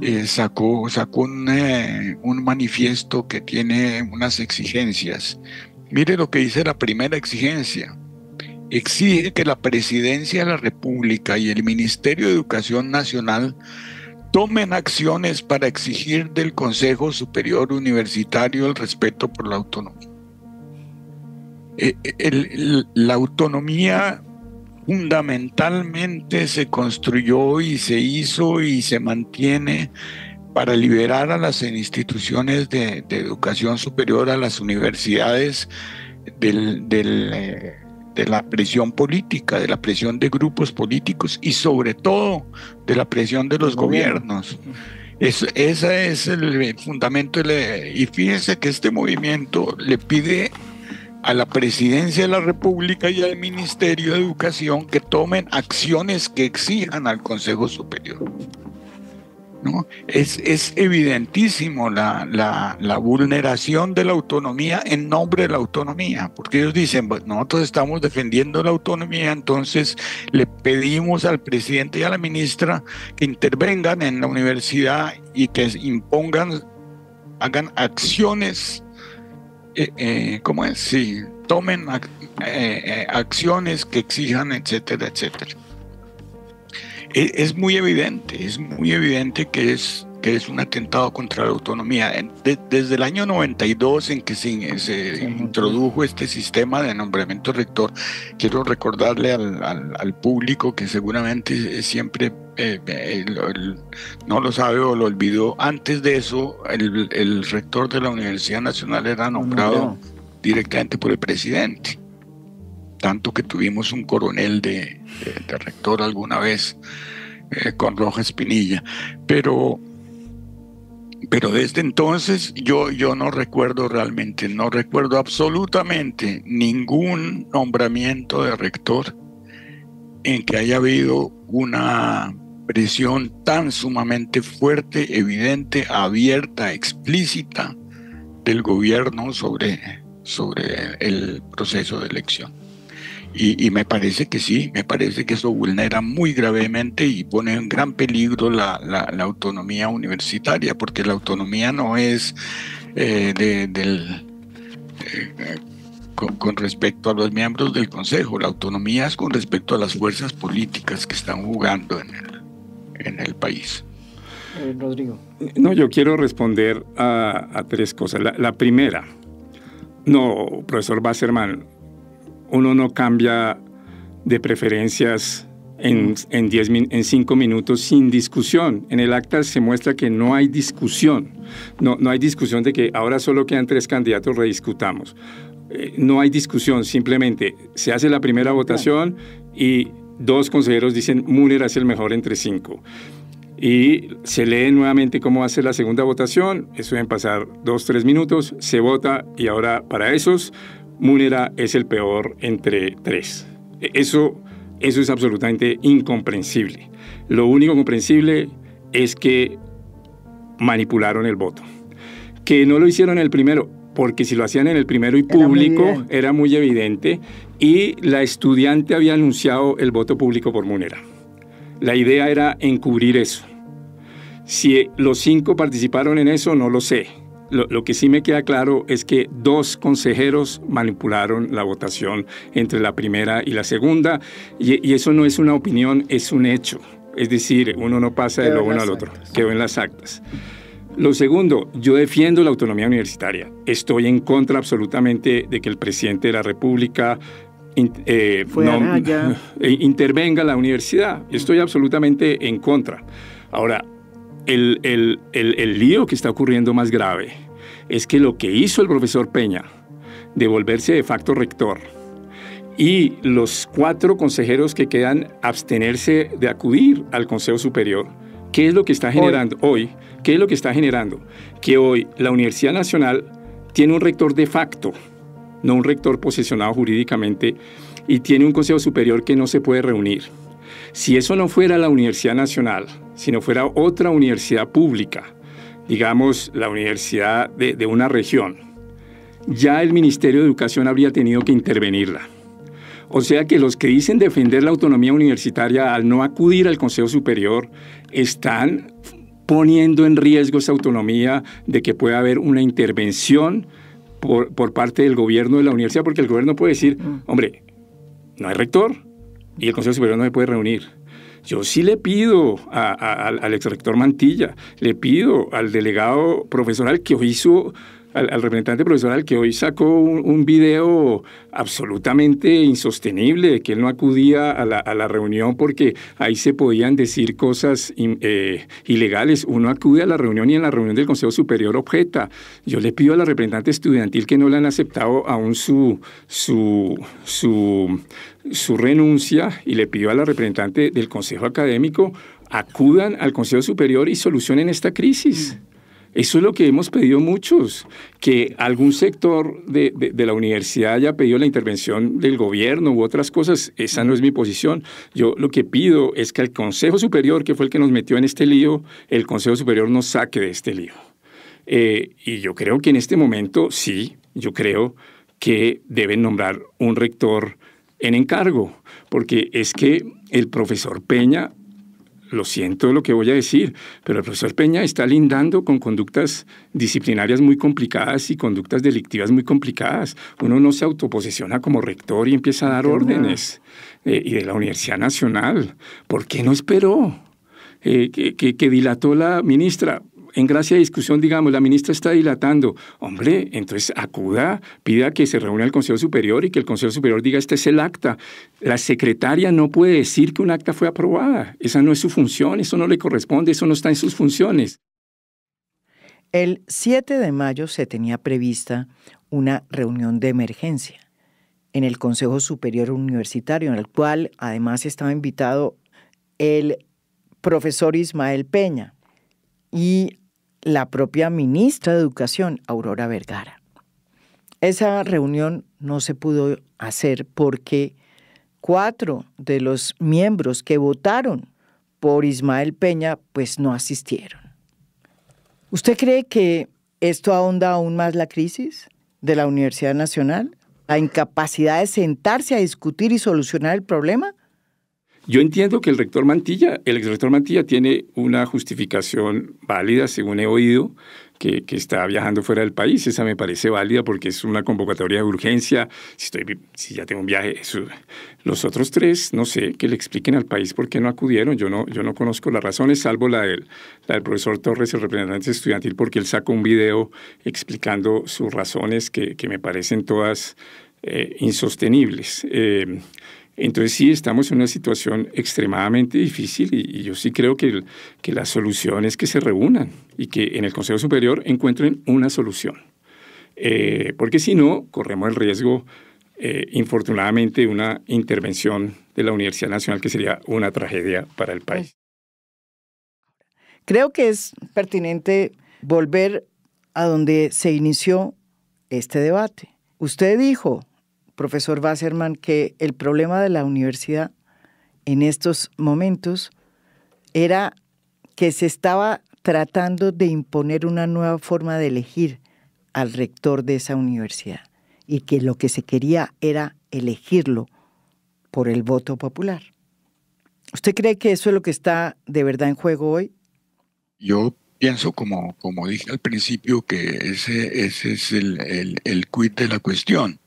Eh, sacó, sacó eh, un, manifiesto que tiene unas exigencias. Mire lo que dice la primera exigencia. Exige que la Presidencia de la República y el Ministerio de Educación Nacional tomen acciones para exigir del Consejo Superior Universitario el respeto por la autonomía. la autonomía fundamentalmente se construyó y se hizo y se mantiene para liberar a las instituciones de, educación superior, a las universidades eh, de la presión política, de la presión de grupos políticos y sobre todo de la presión de los gobiernos. ese es el fundamento. Y fíjense que este movimiento le pide a la presidencia de la República y al Ministerio de Educación que tomen acciones que exijan al Consejo Superior. ¿No? Es, es evidentísimo la, la, vulneración de la autonomía en nombre de la autonomía, porque ellos dicen, pues nosotros estamos defendiendo la autonomía, entonces le pedimos al presidente y a la ministra que intervengan en la universidad y que impongan, hagan acciones eh, eh, ¿cómo es? Sí, tomen eh, acciones que exijan, etcétera, etcétera. E, es muy evidente, es muy evidente que es que es un atentado contra la autonomía. desde el año 92 en que se, eh, introdujo este sistema de nombramiento rector, quiero recordarle al, público que seguramente eh, siempre eh, no lo sabe o lo olvidó, antes de eso el, rector de la Universidad Nacional era nombrado directamente por el presidente. Tanto que tuvimos un coronel de, rector alguna vez con Roja Espinilla Pero pero desde entonces yo, yo no recuerdo realmente, no recuerdo absolutamente ningún nombramiento de rector en que haya habido una presión tan sumamente fuerte, evidente, abierta, explícita del gobierno sobre, sobre el proceso de elección. Y, me parece que sí, me parece que eso vulnera muy gravemente y pone en gran peligro la, autonomía universitaria, porque la autonomía no es eh, de, eh, eh, con, respecto a los miembros del Consejo, la autonomía es con respecto a las fuerzas políticas que están jugando en el, país. Rodrigo. No, yo quiero responder a, tres cosas. La, la primera, no, profesor Basserman, uno no cambia de preferencias en, cinco minutos sin discusión. En el acta se muestra que no hay discusión. No, no hay discusión de que ahora solo quedan tres candidatos, rediscutamos. Eh, no hay discusión, simplemente se hace la primera votación y dos consejeros dicen Müller es el mejor entre cinco. Y se lee nuevamente cómo hace la segunda votación, eso deben pasar dos, tres minutos, se vota y ahora para esos Múnera es el peor entre tres. E-, eso, eso es absolutamente incomprensible. Lo único comprensible es que manipularon el voto. Que no lo hicieron en el primero, porque si lo hacían en el primero y público era muy, era muy, evidente y la estudiante había anunciado el voto público por Munera. La idea era encubrir eso. Si los cinco participaron en eso, no lo sé. Lo, que sí me queda claro es que dos consejeros manipularon la votación entre la primera y la segunda, y, eso no es una opinión, es un hecho. Es decir, uno no pasa de lo uno al otro, quedó en las actas. Lo segundo, yo defiendo la autonomía universitaria. Estoy en contra absolutamente de que el presidente de la República eh, *laughs* eh, intervenga la universidad. Estoy absolutamente en contra. Ahora, el, lío que está ocurriendo más grave es que lo que hizo el profesor Peña de volverse de facto rector y los cuatro consejeros que quedan abstenerse de acudir al Consejo Superior, ¿qué es lo que está generando hoy? hoy ¿Qué es lo que está generando? Que hoy la Universidad Nacional tiene un rector de facto, no un rector posesionado jurídicamente, y tiene un Consejo Superior que no se puede reunir. Si eso no fuera la Universidad Nacional, si no fuera otra universidad pública, digamos la universidad de, una región, ya el Ministerio de Educación habría tenido que intervenirla. O sea que los que dicen defender la autonomía universitaria al no acudir al Consejo Superior están poniendo en riesgo esa autonomía de que pueda haber una intervención por, parte del gobierno de la universidad, porque el gobierno puede decir, mm. hombre, no hay rector, y el Consejo Superior no me puede reunir. Yo sí le pido al, exrector Mantilla, le pido al delegado profesional que hizo al, representante profesional que hoy sacó un, video absolutamente insostenible, que él no acudía a la, reunión porque ahí se podían decir cosas eh, ilegales. Uno acude a la reunión y en la reunión del Consejo Superior objeta. Yo le pido a la representante estudiantil que no le han aceptado aún su, su, su, su renuncia y le pido a la representante del Consejo Académico acudan al Consejo Superior y solucionen esta crisis. Mm. Eso es lo que hemos pedido muchos, que algún sector de, la universidad haya pedido la intervención del gobierno u otras cosas. Esa no es mi posición. Yo lo que pido es que el Consejo Superior, que fue el que nos metió en este lío, el Consejo Superior nos saque de este lío. Eh, y yo creo que en este momento sí, yo creo que deben nombrar un rector en encargo, porque es que el profesor Peña lo siento lo que voy a decir, pero el profesor Peña está lindando con conductas disciplinarias muy complicadas y conductas delictivas muy complicadas. Uno no se autoposiciona como rector y empieza a dar órdenes. Eh, y de la Universidad Nacional. ¿Por qué no esperó? Eh, que dilató la ministra en gracia de discusión, digamos, la ministra está dilatando, hombre, entonces acuda, pida que se reúna el Consejo Superior y que el Consejo Superior diga, este es el acta. La secretaria no puede decir que un acta fue aprobada, esa no es su función, eso no le corresponde, eso no está en sus funciones. El 7 de mayo se tenía prevista una reunión de emergencia en el Consejo Superior Universitario, en el cual además estaba invitado el profesor Ismael Peña, y la propia ministra de Educación, Aurora Vergara. Esa reunión no se pudo hacer porque cuatro de los miembros que votaron por Ismael Peña pues no asistieron. ¿Usted cree que esto ahonda aún más la crisis de la Universidad Nacional? ¿La incapacidad de sentarse a discutir y solucionar el problema? Yo entiendo que el rector Mantilla, el ex rector Mantilla tiene una justificación válida, según he oído, que, está viajando fuera del país. Esa me parece válida porque es una convocatoria de urgencia. Si, estoy, si ya tengo un viaje, los otros tres, no sé, que le expliquen al país por qué no acudieron. Yo no, yo no conozco las razones, salvo la del, profesor Torres, el representante estudiantil, porque él sacó un video explicando sus razones que, me parecen todas eh, insostenibles. Eh, entonces sí, estamos en una situación extremadamente difícil y, yo sí creo que, que la solución es que se reúnan y que en el Consejo Superior encuentren una solución. Eh, porque si no, corremos el riesgo, eh, infortunadamente, de una intervención de la Universidad Nacional que sería una tragedia para el país. Creo que es pertinente volver a donde se inició este debate. Usted dijo, profesor Wasserman, que el problema de la universidad en estos momentos era que se estaba tratando de imponer una nueva forma de elegir al rector de esa universidad y que lo que se quería era elegirlo por el voto popular. ¿Usted cree que eso es lo que está de verdad en juego hoy? Yo pienso, como, como dije al principio, que ese, ese es el, el, quid de la cuestión.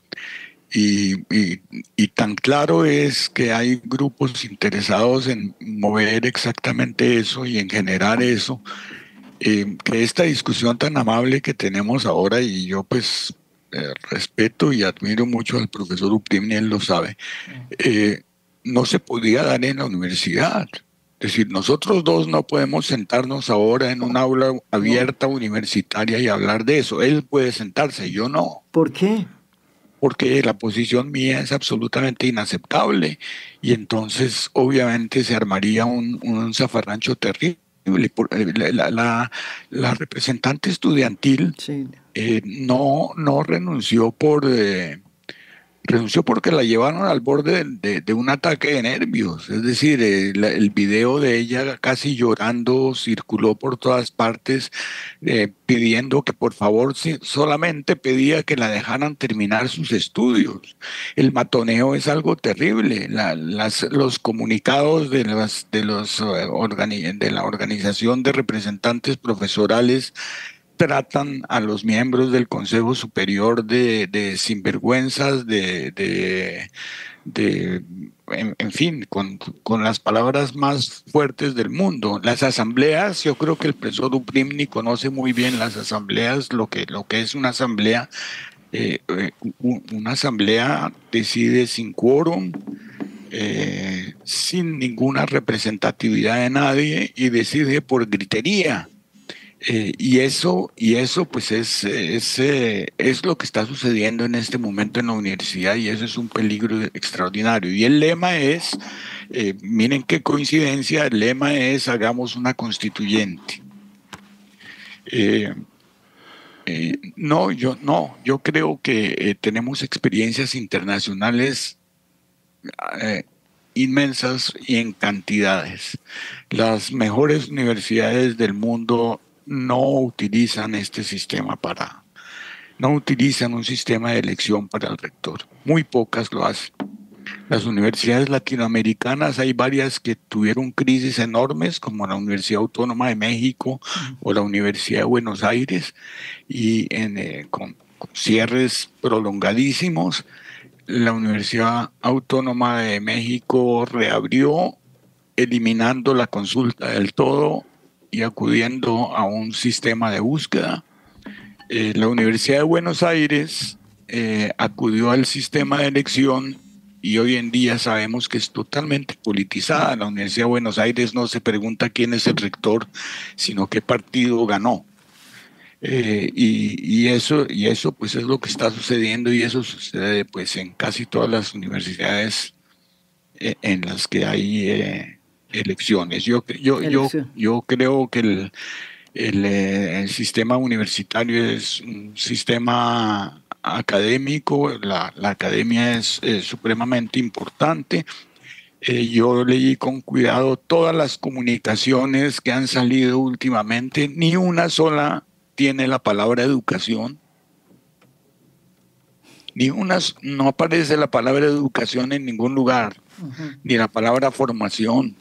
Y, tan claro es que hay grupos interesados en mover exactamente eso y en generar eso, eh, que esta discusión tan amable que tenemos ahora, y yo pues eh, respeto y admiro mucho al profesor Uptimni, él lo sabe, eh, no se podía dar en la universidad. Es decir, nosotros dos no podemos sentarnos ahora en un aula abierta universitaria y hablar de eso. Él puede sentarse, yo no. ¿Por qué? porque la posición mía es absolutamente inaceptable y entonces obviamente se armaría un, un zafarrancho terrible. Eh, la, representante estudiantil eh, no, no renunció por... Eh, renunció porque la llevaron al borde de, un ataque de nervios. Es decir, eh, el, video de ella casi llorando circuló por todas partes eh, pidiendo que por favor solamente pedía que la dejaran terminar sus estudios. El matoneo es algo terrible. los comunicados de, de, los, eh, de la organización de representantes profesorales tratan a los miembros del Consejo Superior de, sinvergüenzas, de, de, en, fin, con, las palabras más fuertes del mundo. Las asambleas, yo creo que el profesor Duprimni conoce muy bien las asambleas, lo que, lo que es una asamblea. Eh, eh, una asamblea decide sin quórum, eh, sin ninguna representatividad de nadie y decide por gritería. Eh, y eso, y eso pues eh, es, lo que está sucediendo en este momento en la universidad y eso es un peligro extraordinario. Y el lema es, eh, miren qué coincidencia, el lema es hagamos una constituyente. no, yo no, yo creo que tenemos experiencias internacionales inmensas y en cantidades. Las mejores universidades del mundo no utilizan este sistema para, no utilizan un sistema de elección para el rector. Muy pocas lo hacen. Las universidades latinoamericanas, hay varias que tuvieron crisis enormes, como la Universidad Autónoma de México o la Universidad de Buenos Aires, y eh, con cierres prolongadísimos. La Universidad Autónoma de México reabrió eliminando la consulta del todo y acudiendo a un sistema de búsqueda. Eh, la Universidad de Buenos Aires eh, acudió al sistema de elección y hoy en día sabemos que es totalmente politizada. La Universidad de Buenos Aires no se pregunta quién es el rector, sino qué partido ganó. Eh, y, y, eso, y eso pues es lo que está sucediendo y eso sucede pues en casi todas las universidades en las que hay elecciones. Yo, yo, yo, yo creo que eh, el, sistema universitario es un sistema académico, la, academia es, supremamente importante. Eh, yo leí con cuidado todas las comunicaciones que han salido últimamente, ni una sola tiene la palabra educación. Ni no aparece la palabra educación en ningún lugar, ni la palabra formación,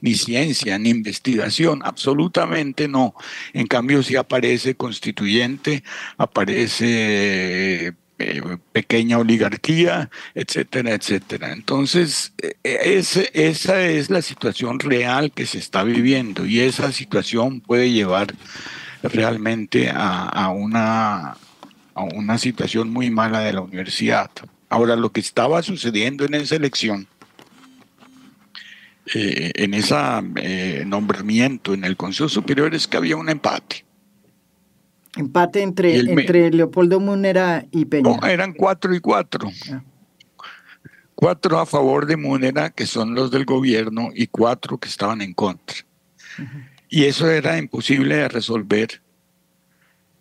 ni ciencia, ni investigación, absolutamente no. En cambio, si aparece constituyente, aparece eh, eh, pequeña oligarquía, etcétera, etcétera. Entonces, e, e, esa es la situación real que se está viviendo y esa situación puede llevar realmente a, una, a una situación muy mala de la universidad. Ahora, lo que estaba sucediendo en esa elección eh, en ese eh, nombramiento en el Consejo Superior es que había un empate. Empate entre, entre Leopoldo Munera y Peña. No, eran cuatro y cuatro. Ah. Cuatro a favor de Munera, que son los del gobierno, y cuatro que estaban en contra. Y eso era imposible de resolver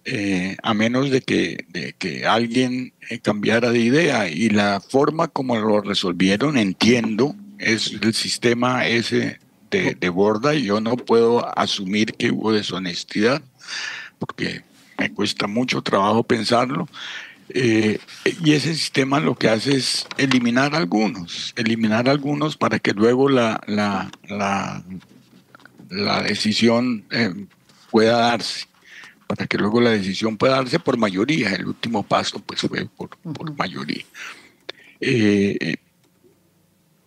eh, a menos de que, de que alguien cambiara de idea. Y la forma como lo resolvieron, entiendo, es el sistema ese de, Borda y Yo no puedo asumir que hubo deshonestidad, porque me cuesta mucho trabajo pensarlo. Eh, y ese sistema lo que hace es eliminar algunos, eliminar algunos para que luego la, la, la, decisión eh, pueda darse, para que luego la decisión pueda darse por mayoría. El último paso pues fue por, mayoría. Eh,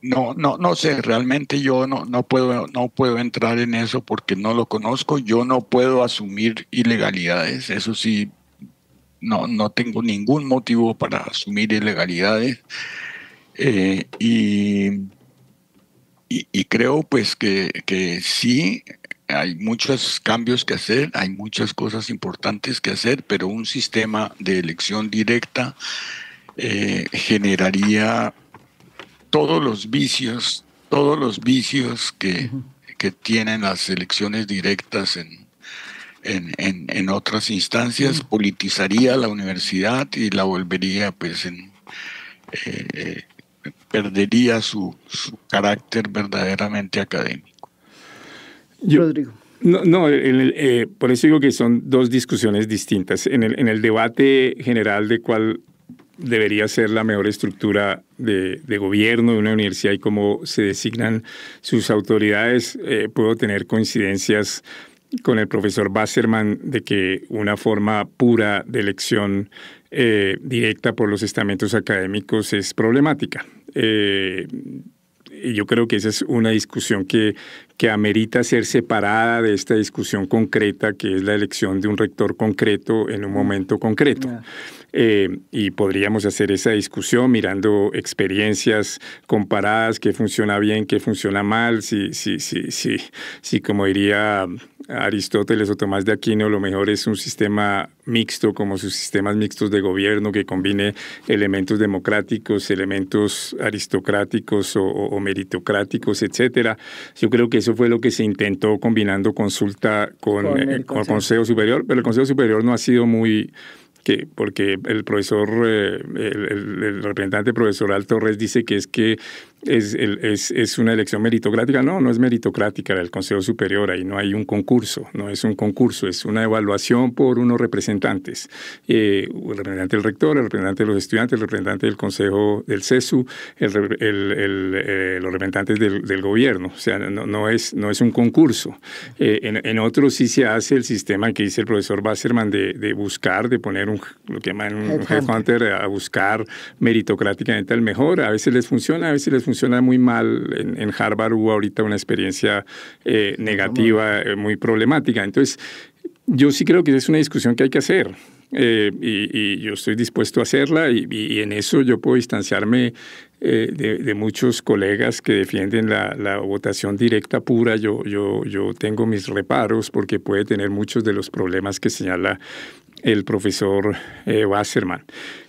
no, no, no sé, realmente yo no, no, puedo, no puedo entrar en eso porque no lo conozco. Yo no puedo asumir ilegalidades. Eso sí, no, tengo ningún motivo para asumir ilegalidades. Eh, y, creo pues que, que sí, hay muchos cambios que hacer, hay muchas cosas importantes que hacer, pero un sistema de elección directa eh, generaría todos los vicios, todos los vicios que, que tienen las elecciones directas en, en, otras instancias, politizaría la universidad y la volvería pues en... Eh, eh, perdería su, carácter verdaderamente académico. Rodrigo. No, eh, por eso digo que son dos discusiones distintas. En el, en el debate general de cuál debería ser la mejor estructura de, gobierno de una universidad y cómo se designan sus autoridades. Eh, puedo tener coincidencias con el profesor Basserman de que una forma pura de elección eh, directa por los estamentos académicos es problemática. Eh, y yo creo que esa es una discusión que, que amerita ser separada de esta discusión concreta que es la elección de un rector concreto en un momento concreto. Eh, y podríamos hacer esa discusión mirando experiencias comparadas, qué funciona bien, qué funciona mal, si, si, si, si, si como diría Aristóteles o Tomás de Aquino, lo mejor es un sistema mixto, como sus sistemas mixtos de gobierno, que combine elementos democráticos, elementos aristocráticos o, meritocráticos, etcétera. Yo creo que eso fue lo que se intentó combinando consulta con eh, el Consejo Superior, pero el Consejo Superior no ha sido muy que porque el profesor, eh, el, el, el, representante profesoral Torres dice que es que es, es, es, una elección meritocrática. No, no es meritocrática del Consejo Superior, ahí no hay un concurso, no es un concurso, es una evaluación por unos representantes. Eh, el representante del rector, el representante de los estudiantes, el representante del Consejo del CESU, el, eh, los representantes del, gobierno. O sea, no, es, no es un concurso. Eh, en, otros sí se hace el sistema que dice el profesor Basserman de, de buscar, de poner un, lo que llaman un headhunter a buscar meritocráticamente al mejor. A veces les funciona, a veces les funciona funciona muy mal. En, Harvard hubo ahorita una experiencia eh, negativa, eh, muy problemática. Entonces, yo sí creo que es una discusión que hay que hacer. Eh, y, yo estoy dispuesto a hacerla y, en eso yo puedo distanciarme de, muchos colegas que defienden la, votación directa pura. Yo, yo, yo tengo mis reparos porque puede tener muchos de los problemas que señala el profesor Wasserman.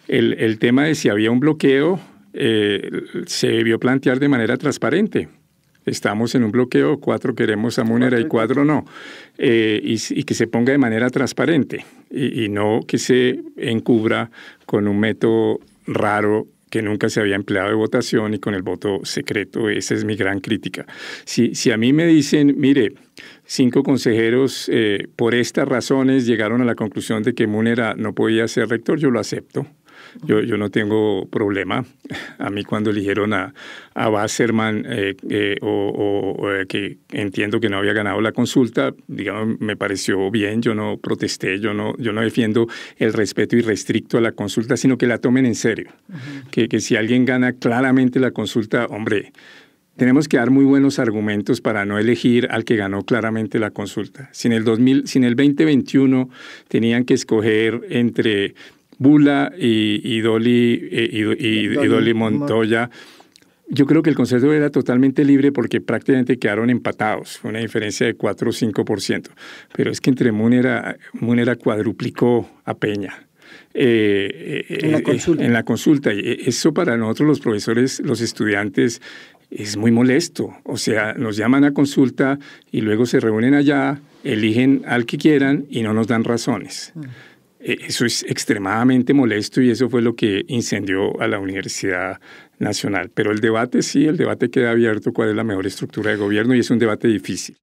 El, el, tema de si había un bloqueo, eh, se debió plantear de manera transparente. Estamos en un bloqueo, cuatro queremos a Munera y cuatro no. Eh, y, que se ponga de manera transparente y, no que se encubra con un método raro que nunca se había empleado de votación y con el voto secreto. Esa es mi gran crítica. Si, a mí me dicen, mire, cinco consejeros eh, por estas razones llegaron a la conclusión de que Munera no podía ser rector, yo lo acepto. Yo, no tengo problema. A mí cuando eligieron a, a eh, eh, o, eh, que entiendo que no había ganado la consulta, digamos, me pareció bien, yo no protesté, yo no, yo no defiendo el respeto irrestricto a la consulta, sino que la tomen en serio. que, que si alguien gana claramente la consulta, hombre, tenemos que dar muy buenos argumentos para no elegir al que ganó claramente la consulta. sin el, 2000, si en el 2021 tenían que escoger entre Bula y, Doli Dolly, eh, y, Montoya. Yo creo que el concepto era totalmente libre porque prácticamente quedaron empatados, una diferencia de 4 o 5%. Pero es que entre Munera, Munera cuadruplicó a Peña. Eh, eh, en la consulta. Y Eso para nosotros los profesores, los estudiantes, es muy molesto. O sea, nos llaman a consulta y luego se reúnen allá, eligen al que quieran y no nos dan razones. Mm. Eh, eso es extremadamente molesto y eso fue lo que incendió a la Universidad Nacional. Pero el debate sí, el debate queda abierto cuál es la mejor estructura de gobierno y es un debate difícil.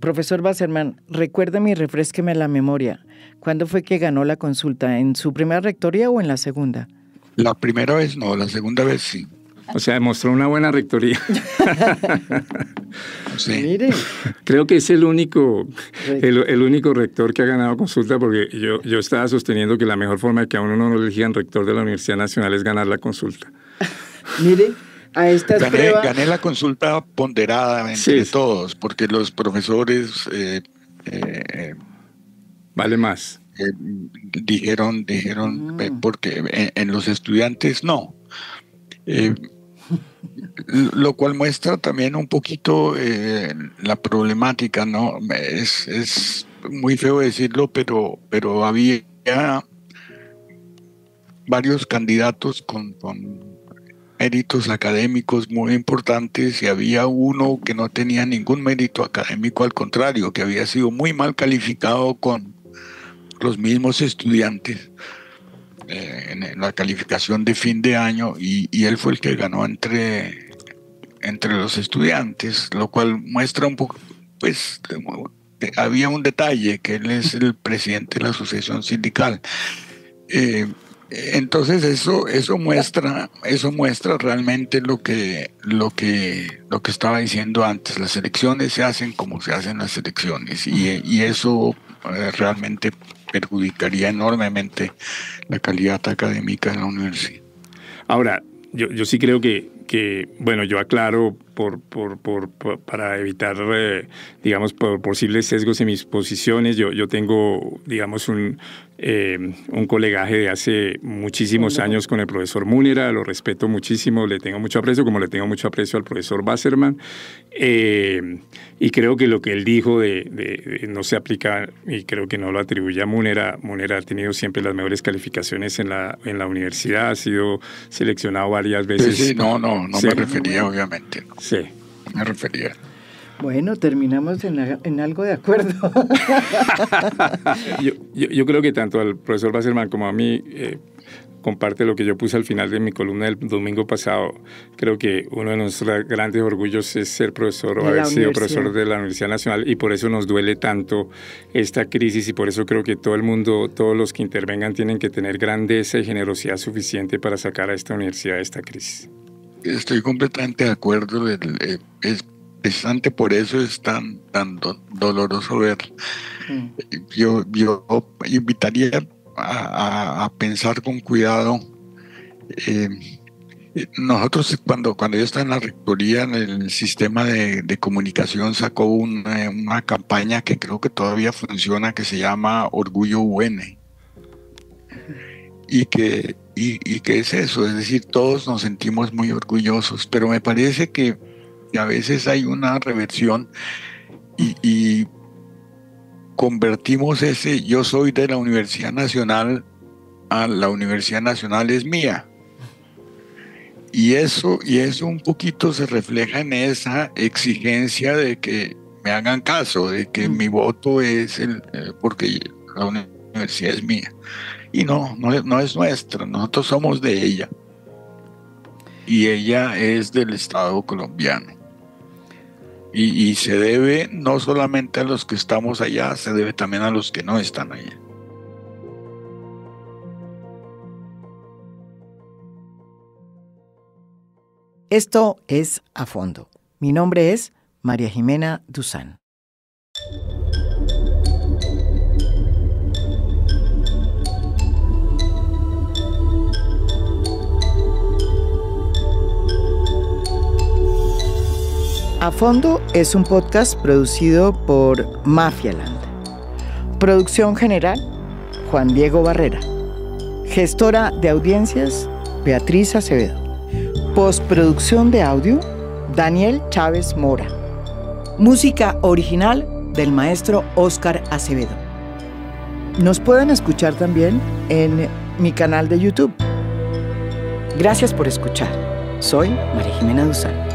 Profesor Basserman, recuérdeme y refresqueme la memoria. ¿Cuándo fue que ganó la consulta? ¿En su primera rectoría o en la segunda? La primera vez no, la segunda vez sí. O sea, demostró una buena rectoría. *laughs* Creo que es el único, el, único rector que ha ganado consulta, porque yo, estaba sosteniendo que la mejor forma de que a uno no lo elijan rector de la Universidad Nacional es ganar la consulta. *laughs* Mire. A estas gané, gané la consulta ponderadamente todos, porque los profesores eh, eh, vale más. Eh, dijeron, dijeron, mm. porque en, los estudiantes no. Lo cual muestra también un poquito eh, la problemática, ¿no? Es, es, muy feo decirlo, pero, pero había varios candidatos con méritos académicos muy importantes y había uno que no tenía ningún mérito académico, al contrario, que había sido muy mal calificado con los mismos estudiantes en la calificación de fin de año y, él fue el que ganó entre, entre los estudiantes, lo cual muestra un poco, pues había un detalle, que él es el presidente de la asociación sindical. Eh, entonces eso, eso muestra, eso muestra realmente lo que, lo que, lo que estaba diciendo antes. Las elecciones se hacen como se hacen las elecciones y, y eso eh, realmente perjudicaría enormemente la calidad académica de la universidad. Ahora, yo, yo sí creo que que, bueno, yo aclaro por, por, para evitar, eh, digamos, por posibles sesgos en mis posiciones, yo, yo tengo, digamos, un, eh, colegaje de hace muchísimos años con el profesor Múnera, lo respeto muchísimo, le tengo mucho aprecio, como le tengo mucho aprecio al profesor Basserman, eh, y creo que lo que él dijo de, no se aplica, y creo que no lo atribuye a Múnera, Múnera ha tenido siempre las mejores calificaciones en la, en la universidad, ha sido seleccionado varias veces. no, no no, me refería, obviamente. Sí. Me refería. Bueno, terminamos en, algo de acuerdo. *laughs* yo, creo que tanto al profesor Basserman como a mí eh, comparte lo que yo puse al final de mi columna el domingo pasado. Creo que uno de nuestros grandes orgullos es ser profesor o haber sido profesor de la Universidad Nacional y por eso nos duele tanto esta crisis y por eso creo que todo el mundo, todos los que intervengan tienen que tener grandeza y generosidad suficiente para sacar a esta universidad de esta crisis estoy completamente de acuerdo. Eh, es pesante por eso es tan, tan doloroso ver. Mm. Yo, invitaría a, pensar con cuidado. Eh, nosotros cuando, cuando yo estaba en la rectoría, en el sistema de, comunicación sacó una, una, campaña que creo que todavía funciona, que se llama Orgullo UN. Y que y, y es eso, es decir, todos nos sentimos muy orgullosos, pero me parece que a veces hay una reversión y, y convertimos ese yo soy de la Universidad Nacional a la Universidad Nacional es mía. Y eso, y eso un poquito se refleja en esa exigencia de que me hagan caso, de que mm. mi voto es el, eh, porque la universidad es mía y no, no es, nuestra, nosotros somos de ella. Y ella es del Estado colombiano. Y, se debe no solamente a los que estamos allá, se debe también a los que no están allá. Esto es A Fondo. Mi nombre es María Jimena Duzán. A Fondo es un podcast producido por Mafialand. Producción general, Juan Diego Barrera. Gestora de audiencias, Beatriz Acevedo. Postproducción de audio, Daniel Chávez Mora. Música original del maestro Oscar Acevedo. Nos pueden escuchar también en mi canal de YouTube. Gracias por escuchar. Soy María Jimena Duzán.